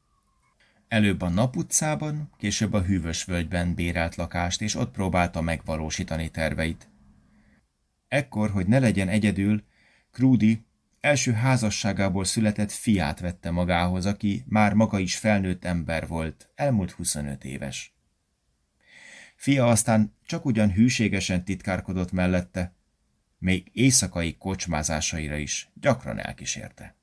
Előbb a naputcában, később a hűvös völgyben bérelt lakást, és ott próbálta megvalósítani terveit. Ekkor, hogy ne legyen egyedül, Krúdi első házasságából született fiát vette magához, aki már maga is felnőtt ember volt, elmúlt 25 éves. Fia aztán csak ugyan hűségesen titkárkodott mellette, még éjszakai kocsmázásaira is gyakran elkísérte.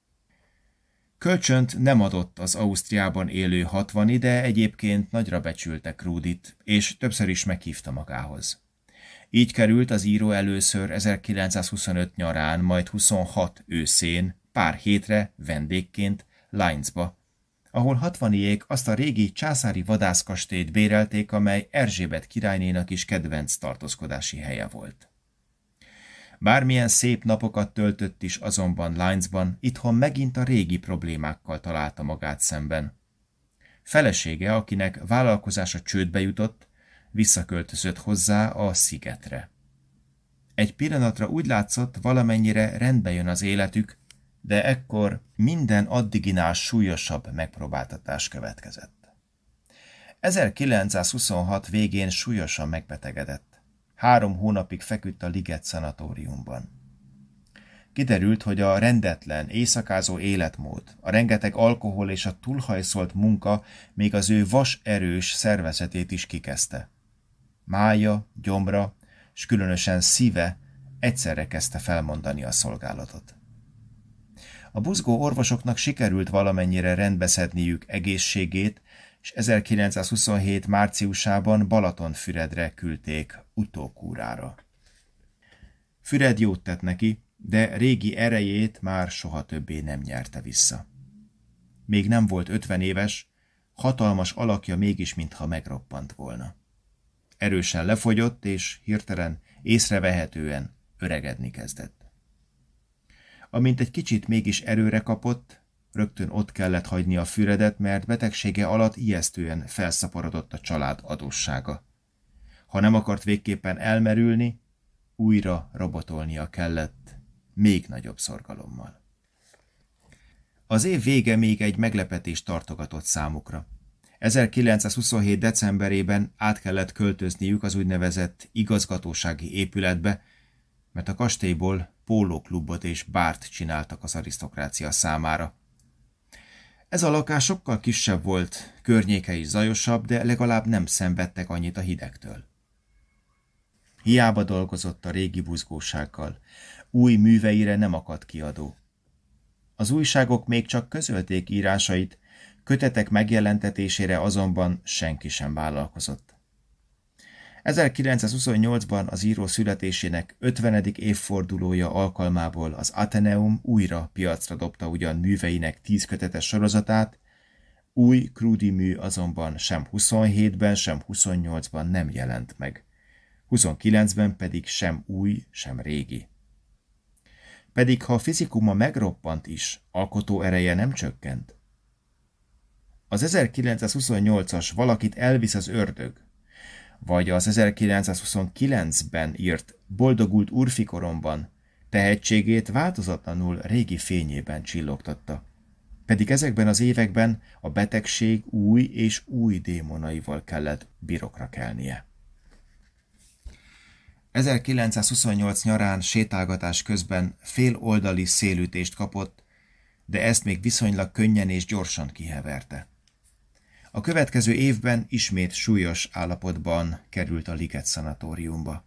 Kölcsönt nem adott az Ausztriában élő hatvani, de egyébként nagyra becsülte Krúdit, és többször is meghívta magához. Így került az író először 1925 nyarán, majd 26 őszén, pár hétre vendégként Lányzba, ahol hatvaniék azt a régi császári vadászkastélyt bérelték, amely Erzsébet királynénak is kedvenc tartózkodási helye volt. Bármilyen szép napokat töltött is azonban Lányzban, itthon megint a régi problémákkal találta magát szemben. Felesége, akinek vállalkozása csődbe jutott, visszaköltözött hozzá a szigetre. Egy pillanatra úgy látszott, valamennyire rendbe jön az életük, de ekkor minden addiginál súlyosabb megpróbáltatás következett. 1926 végén súlyosan megbetegedett három hónapig feküdt a Liget szanatóriumban. Kiderült, hogy a rendetlen, éjszakázó életmód, a rengeteg alkohol és a túlhajszolt munka még az ő vas erős szervezetét is kikezdte. Mája, gyomra, és különösen szíve egyszerre kezdte felmondani a szolgálatot. A buzgó orvosoknak sikerült valamennyire rendbeszedniük egészségét, és 1927. márciusában Balatonfüredre küldték utókúrára. Füred jót tett neki, de régi erejét már soha többé nem nyerte vissza. Még nem volt ötven éves, hatalmas alakja mégis mintha megroppant volna. Erősen lefogyott, és hirtelen, észrevehetően öregedni kezdett. Amint egy kicsit mégis erőre kapott, Rögtön ott kellett hagyni a füredet, mert betegsége alatt ijesztően felszaporodott a család adóssága. Ha nem akart végképpen elmerülni, újra robotolnia kellett, még nagyobb szorgalommal. Az év vége még egy meglepetést tartogatott számukra. 1927. decemberében át kellett költözniük az úgynevezett igazgatósági épületbe, mert a kastélyból pólóklubot és bárt csináltak az arisztokrácia számára, ez a lakás sokkal kisebb volt, környéke is zajosabb, de legalább nem szenvedtek annyit a hidegtől. Hiába dolgozott a régi buzgósággal, új műveire nem akadt kiadó. Az újságok még csak közölték írásait, kötetek megjelentetésére azonban senki sem vállalkozott. 1928-ban az író születésének 50. évfordulója alkalmából az Ateneum újra piacra dobta ugyan műveinek 10 kötetes sorozatát, új krúdi mű azonban sem 27-ben, sem 28-ban nem jelent meg. 29-ben pedig sem új, sem régi. Pedig ha a fizikuma megroppant is, alkotó ereje nem csökkent. Az 1928-as Valakit elvisz az ördög vagy az 1929-ben írt Boldogult úrfikoromban tehetségét változatlanul régi fényében csillogtatta. Pedig ezekben az években a betegség új és új démonaival kellett birokra kelnie. 1928 nyarán sétálgatás közben fél oldali szélütést kapott, de ezt még viszonylag könnyen és gyorsan kiheverte. A következő évben ismét súlyos állapotban került a Liget szanatóriumba.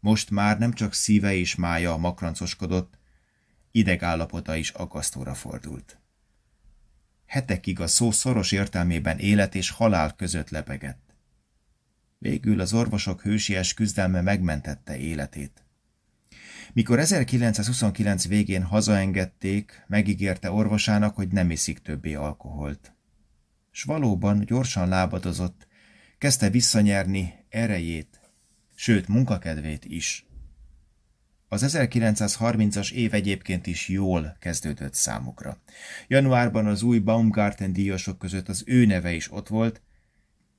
Most már nem csak szíve és mája makrancoskodott, idegállapota is akasztóra fordult. Hetekig a szó szoros értelmében élet és halál között lepegett. Végül az orvosok hősies küzdelme megmentette életét. Mikor 1929 végén hazaengedték, megígérte orvosának, hogy nem iszik többé alkoholt s valóban gyorsan lábadozott, kezdte visszanyerni erejét, sőt munkakedvét is. Az 1930-as év egyébként is jól kezdődött számukra. Januárban az új Baumgarten díjasok között az ő neve is ott volt,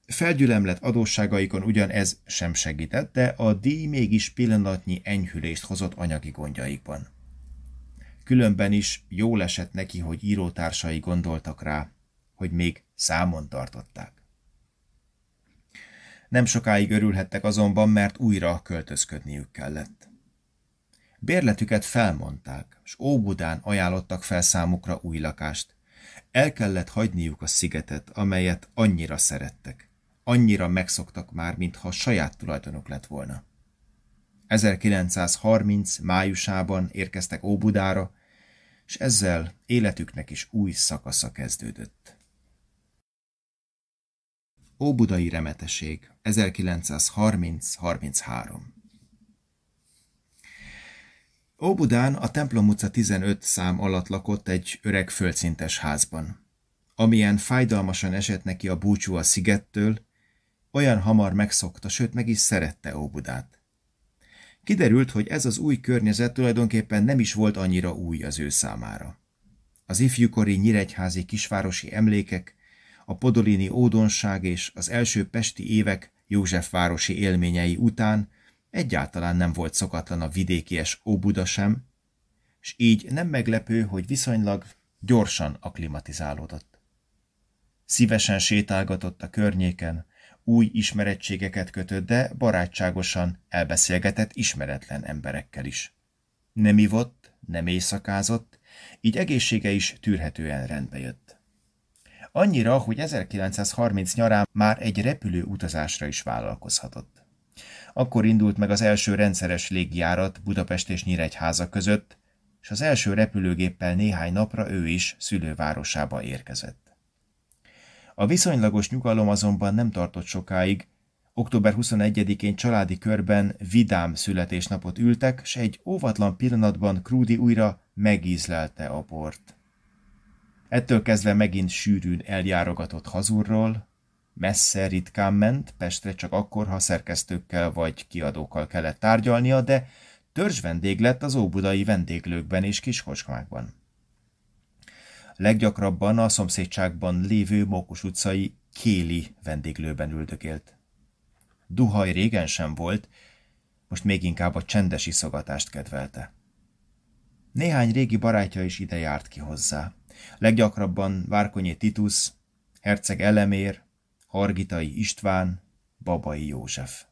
Felgyülemlett adósságaikon ugyan ez sem segített, de a díj mégis pillanatnyi enyhülést hozott anyagi gondjaikban. Különben is jól esett neki, hogy írótársai gondoltak rá, hogy még Számon tartották. Nem sokáig örülhettek azonban, mert újra költözködniük kellett. Bérletüket felmondták, s Óbudán ajánlottak fel számukra új lakást. El kellett hagyniuk a szigetet, amelyet annyira szerettek. Annyira megszoktak már, mintha saját tulajdonok lett volna. 1930. májusában érkeztek Óbudára, és ezzel életüknek is új szakasza kezdődött. Óbudai remeteség, 1930-33 Óbudán a templom utca 15 szám alatt lakott egy öreg földszintes házban. Amilyen fájdalmasan esett neki a búcsú a szigettől, olyan hamar megszokta, sőt meg is szerette Óbudát. Kiderült, hogy ez az új környezet tulajdonképpen nem is volt annyira új az ő számára. Az ifjúkori nyíregyházi kisvárosi emlékek, a podolini ódonság és az első pesti évek Józsefvárosi élményei után egyáltalán nem volt szokatlan a vidékies Óbuda sem, és így nem meglepő, hogy viszonylag gyorsan aklimatizálódott. Szívesen sétálgatott a környéken, új ismerettségeket kötött, de barátságosan elbeszélgetett ismeretlen emberekkel is. Nem ivott, nem éjszakázott, így egészsége is tűrhetően rendbe jött annyira, hogy 1930 nyarán már egy repülő utazásra is vállalkozhatott. Akkor indult meg az első rendszeres légjárat Budapest és Nyíregyháza között, és az első repülőgéppel néhány napra ő is szülővárosába érkezett. A viszonylagos nyugalom azonban nem tartott sokáig, Október 21-én családi körben vidám születésnapot ültek, s egy óvatlan pillanatban Krúdi újra megízlelte a port. Ettől kezdve megint sűrűn eljárogatott hazurról, messze ritkán ment, Pestre csak akkor, ha szerkesztőkkel vagy kiadókkal kellett tárgyalnia, de törzs vendég lett az óbudai vendéglőkben és kiskoskmákban. Leggyakrabban a szomszédságban lévő Mókus utcai Kéli vendéglőben üldögélt. Duhaj régen sem volt, most még inkább a csendes iszogatást kedvelte. Néhány régi barátja is ide járt ki hozzá. Leggyakrabban Várkonyi Titus, Herceg Elemér, Hargitai István, Babai József.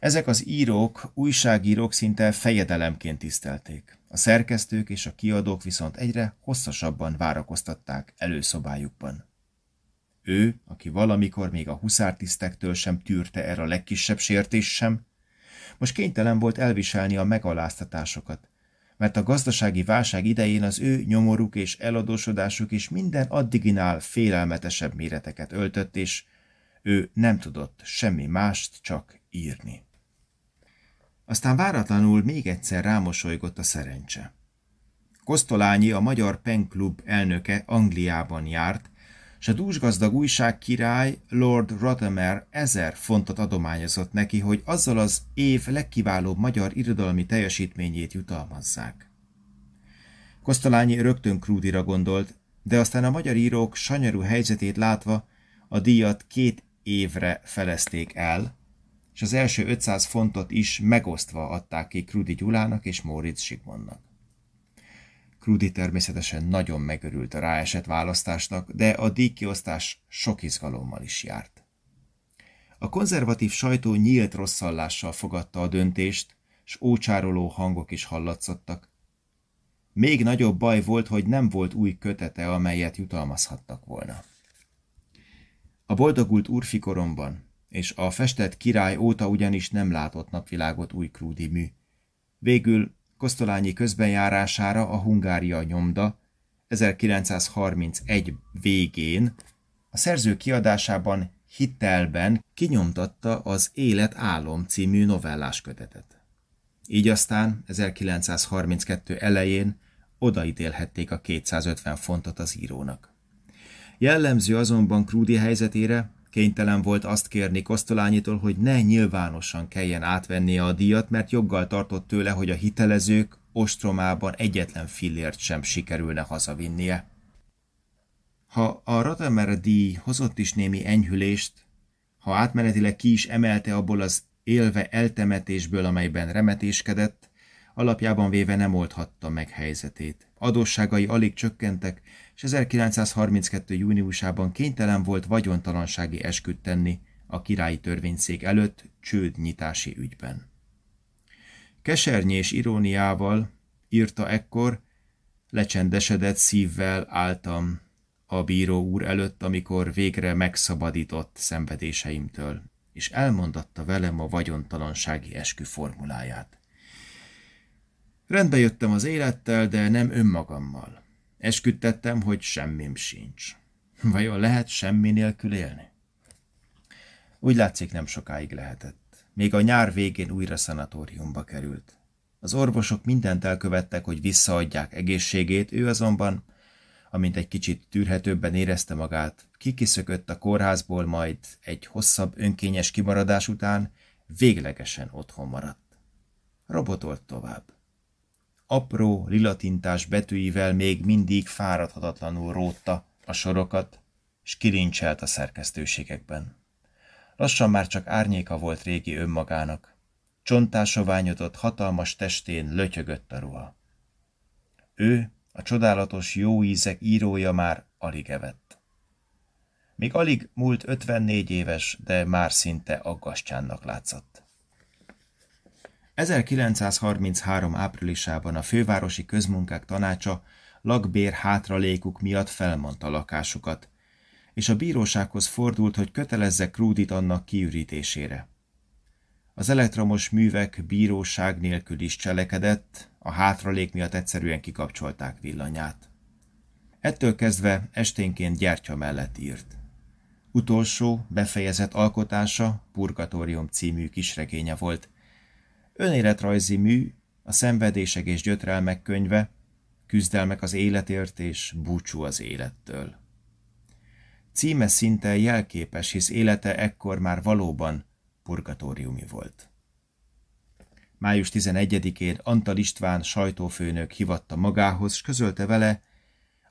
Ezek az írók, újságírók szinte fejedelemként tisztelték. A szerkesztők és a kiadók viszont egyre hosszasabban várakoztatták előszobájukban. Ő, aki valamikor még a huszártisztektől sem tűrte erre a legkisebb sértés sem, most kénytelen volt elviselni a megaláztatásokat, mert a gazdasági válság idején az ő nyomoruk és eladósodásuk is minden addiginál félelmetesebb méreteket öltött, és ő nem tudott semmi mást, csak írni. Aztán váratlanul még egyszer rámosolygott a szerencse. Kosztolányi, a Magyar Penklub elnöke Angliában járt, és a dúsgazdag újságkirály Lord Rothermer ezer fontot adományozott neki, hogy azzal az év legkiválóbb magyar irodalmi teljesítményét jutalmazzák. Kosztolányi rögtön Krúdira gondolt, de aztán a magyar írók sanyarú helyzetét látva a díjat két évre felezték el, és az első 500 fontot is megosztva adták ki Krudi Gyulának és Móricz Zsigmondnak. Krudi természetesen nagyon megörült a ráesett választásnak, de a díjkiosztás sok izgalommal is járt. A konzervatív sajtó nyílt rosszallással fogadta a döntést, s ócsároló hangok is hallatszottak. Még nagyobb baj volt, hogy nem volt új kötete, amelyet jutalmazhattak volna. A boldogult úrfi koromban és a festett király óta ugyanis nem látott napvilágot új krúdi mű. Végül Kosztolányi közbenjárására a Hungária nyomda 1931 végén a szerző kiadásában hitelben kinyomtatta az Élet álom című novellás kötetet. Így aztán 1932 elején odaítélhették a 250 fontot az írónak. Jellemző azonban Krúdi helyzetére, Kénytelen volt azt kérni Kosztolányitól, hogy ne nyilvánosan kelljen átvennie a díjat, mert joggal tartott tőle, hogy a hitelezők ostromában egyetlen fillért sem sikerülne hazavinnie. Ha a Radamer díj hozott is némi enyhülést, ha átmenetileg ki is emelte abból az élve eltemetésből, amelyben remetéskedett, alapjában véve nem oldhatta meg helyzetét. Adósságai alig csökkentek, és 1932. júniusában kénytelen volt vagyontalansági esküt tenni a királyi törvényszék előtt csődnyitási ügyben. ügyben. Kesernyés iróniával írta ekkor, lecsendesedett szívvel álltam a bíró úr előtt, amikor végre megszabadított szenvedéseimtől, és elmondatta velem a vagyontalansági eskü formuláját. Rendbe jöttem az élettel, de nem önmagammal. Esküdtettem, hogy semmim sincs. Vajon lehet semmi nélkül élni? Úgy látszik, nem sokáig lehetett. Még a nyár végén újra szanatóriumba került. Az orvosok mindent elkövettek, hogy visszaadják egészségét, ő azonban, amint egy kicsit tűrhetőbben érezte magát, kikiszökött a kórházból, majd egy hosszabb önkényes kimaradás után véglegesen otthon maradt. Robotolt tovább apró lilatintás betűivel még mindig fáradhatatlanul rótta a sorokat, s kirincselt a szerkesztőségekben. Lassan már csak árnyéka volt régi önmagának. Csontásoványodott hatalmas testén lötyögött a ruha. Ő, a csodálatos jó ízek írója már alig evett. Még alig múlt 54 éves, de már szinte aggastjánnak látszott. 1933. áprilisában a Fővárosi Közmunkák Tanácsa lakbér hátralékuk miatt felmondta lakásukat, és a bírósághoz fordult, hogy kötelezze Krúdit annak kiürítésére. Az elektromos művek bíróság nélkül is cselekedett, a hátralék miatt egyszerűen kikapcsolták villanyát. Ettől kezdve esténként gyertya mellett írt. Utolsó, befejezett alkotása Purgatórium című kisregénye volt – Önéletrajzi mű, a szenvedések és gyötrelmek könyve, küzdelmek az életért és búcsú az élettől. Címe szinte jelképes, hisz élete ekkor már valóban purgatóriumi volt. Május 11-én Antal István sajtófőnök hivatta magához, és közölte vele,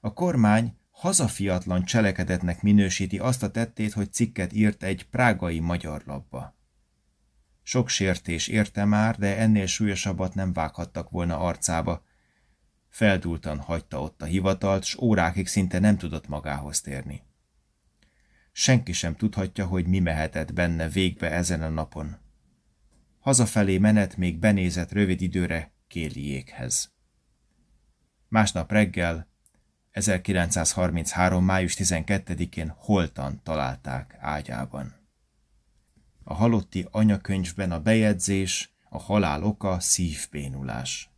a kormány hazafiatlan cselekedetnek minősíti azt a tettét, hogy cikket írt egy prágai magyar labba. Sok sértés érte már, de ennél súlyosabbat nem vághattak volna arcába. Feldúltan hagyta ott a hivatalt, s órákig szinte nem tudott magához térni. Senki sem tudhatja, hogy mi mehetett benne végbe ezen a napon. Hazafelé menet még benézett rövid időre Kéliékhez. Másnap reggel, 1933. május 12-én holtan találták ágyában a halotti anyakönyvben a bejegyzés, a halál oka szívbénulás.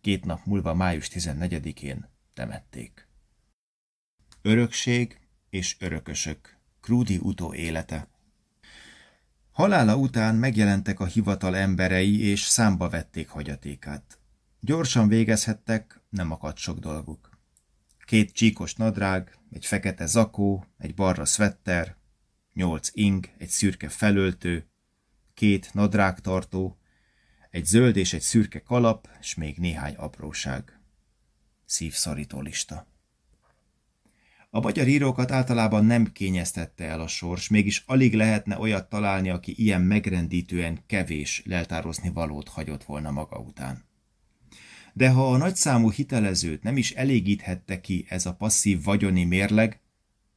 Két nap múlva május 14-én temették. Örökség és örökösök. Krúdi utó élete. Halála után megjelentek a hivatal emberei, és számba vették hagyatékát. Gyorsan végezhettek, nem akadt sok dolguk. Két csíkos nadrág, egy fekete zakó, egy barra szvetter, nyolc ing, egy szürke felöltő, két nadrágtartó, egy zöld és egy szürke kalap, és még néhány apróság. Szívszarító lista. A magyar írókat általában nem kényeztette el a sors, mégis alig lehetne olyat találni, aki ilyen megrendítően kevés leltározni valót hagyott volna maga után. De ha a nagyszámú hitelezőt nem is elégíthette ki ez a passzív vagyoni mérleg,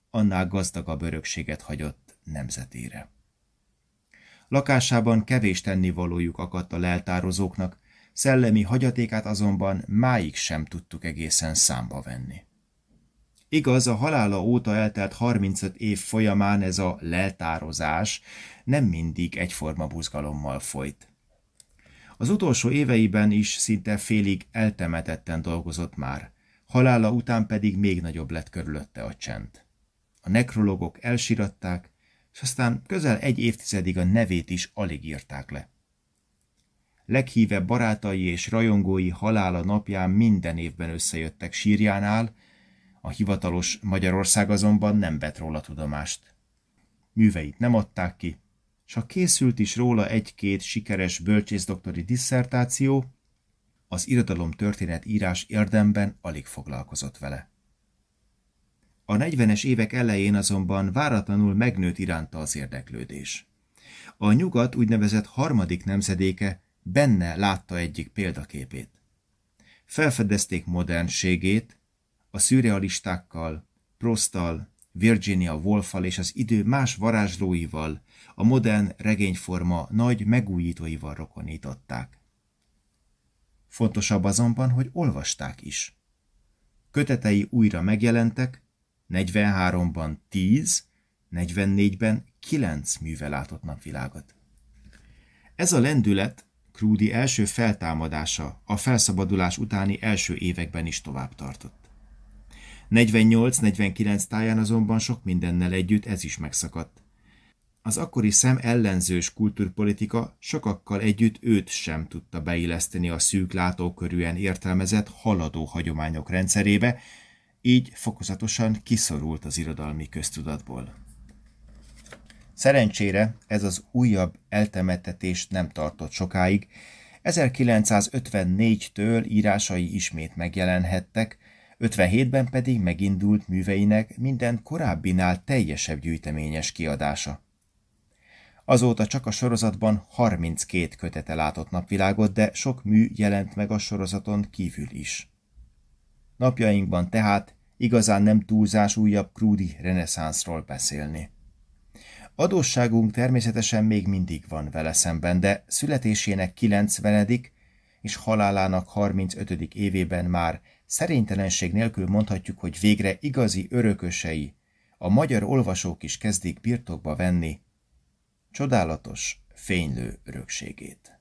annál gazdagabb örökséget hagyott nemzetére. Lakásában kevés tennivalójuk akadt a leltározóknak, szellemi hagyatékát azonban máig sem tudtuk egészen számba venni. Igaz, a halála óta eltelt 35 év folyamán ez a leltározás nem mindig egyforma buzgalommal folyt. Az utolsó éveiben is szinte félig eltemetetten dolgozott már, halála után pedig még nagyobb lett körülötte a csend. A nekrológok elsiratták, és aztán közel egy évtizedig a nevét is alig írták le. Leghívebb barátai és rajongói halála napján minden évben összejöttek sírjánál, a hivatalos Magyarország azonban nem vett róla tudomást. Műveit nem adták ki, s ha készült is róla egy-két sikeres bölcsészdoktori disszertáció, az irodalom történet írás érdemben alig foglalkozott vele. A 40-es évek elején azonban váratlanul megnőtt iránta az érdeklődés. A nyugat úgynevezett harmadik nemzedéke benne látta egyik példaképét. Felfedezték modernségét, a szürrealistákkal, Prosttal, Virginia Woolfal és az idő más varázslóival, a modern regényforma nagy megújítóival rokonították. Fontosabb azonban, hogy olvasták is. Kötetei újra megjelentek, 43-ban 10, 44-ben 9 művel látott napvilágot. Ez a lendület Krúdi első feltámadása a felszabadulás utáni első években is tovább tartott. 48-49 táján azonban sok mindennel együtt ez is megszakadt. Az akkori szem ellenzős kultúrpolitika sokakkal együtt őt sem tudta beilleszteni a szűk látókörűen értelmezett haladó hagyományok rendszerébe, így fokozatosan kiszorult az irodalmi köztudatból. Szerencsére ez az újabb eltemettetés nem tartott sokáig, 1954-től írásai ismét megjelenhettek, 57-ben pedig megindult műveinek minden korábbinál teljesebb gyűjteményes kiadása. Azóta csak a sorozatban 32 kötete látott napvilágot, de sok mű jelent meg a sorozaton kívül is. Napjainkban tehát igazán nem túlzás újabb krúdi reneszánszról beszélni. Adósságunk természetesen még mindig van vele szemben, de születésének 90 és halálának 35. évében már szerénytelenség nélkül mondhatjuk, hogy végre igazi örökösei, a magyar olvasók is kezdik birtokba venni csodálatos, fénylő örökségét.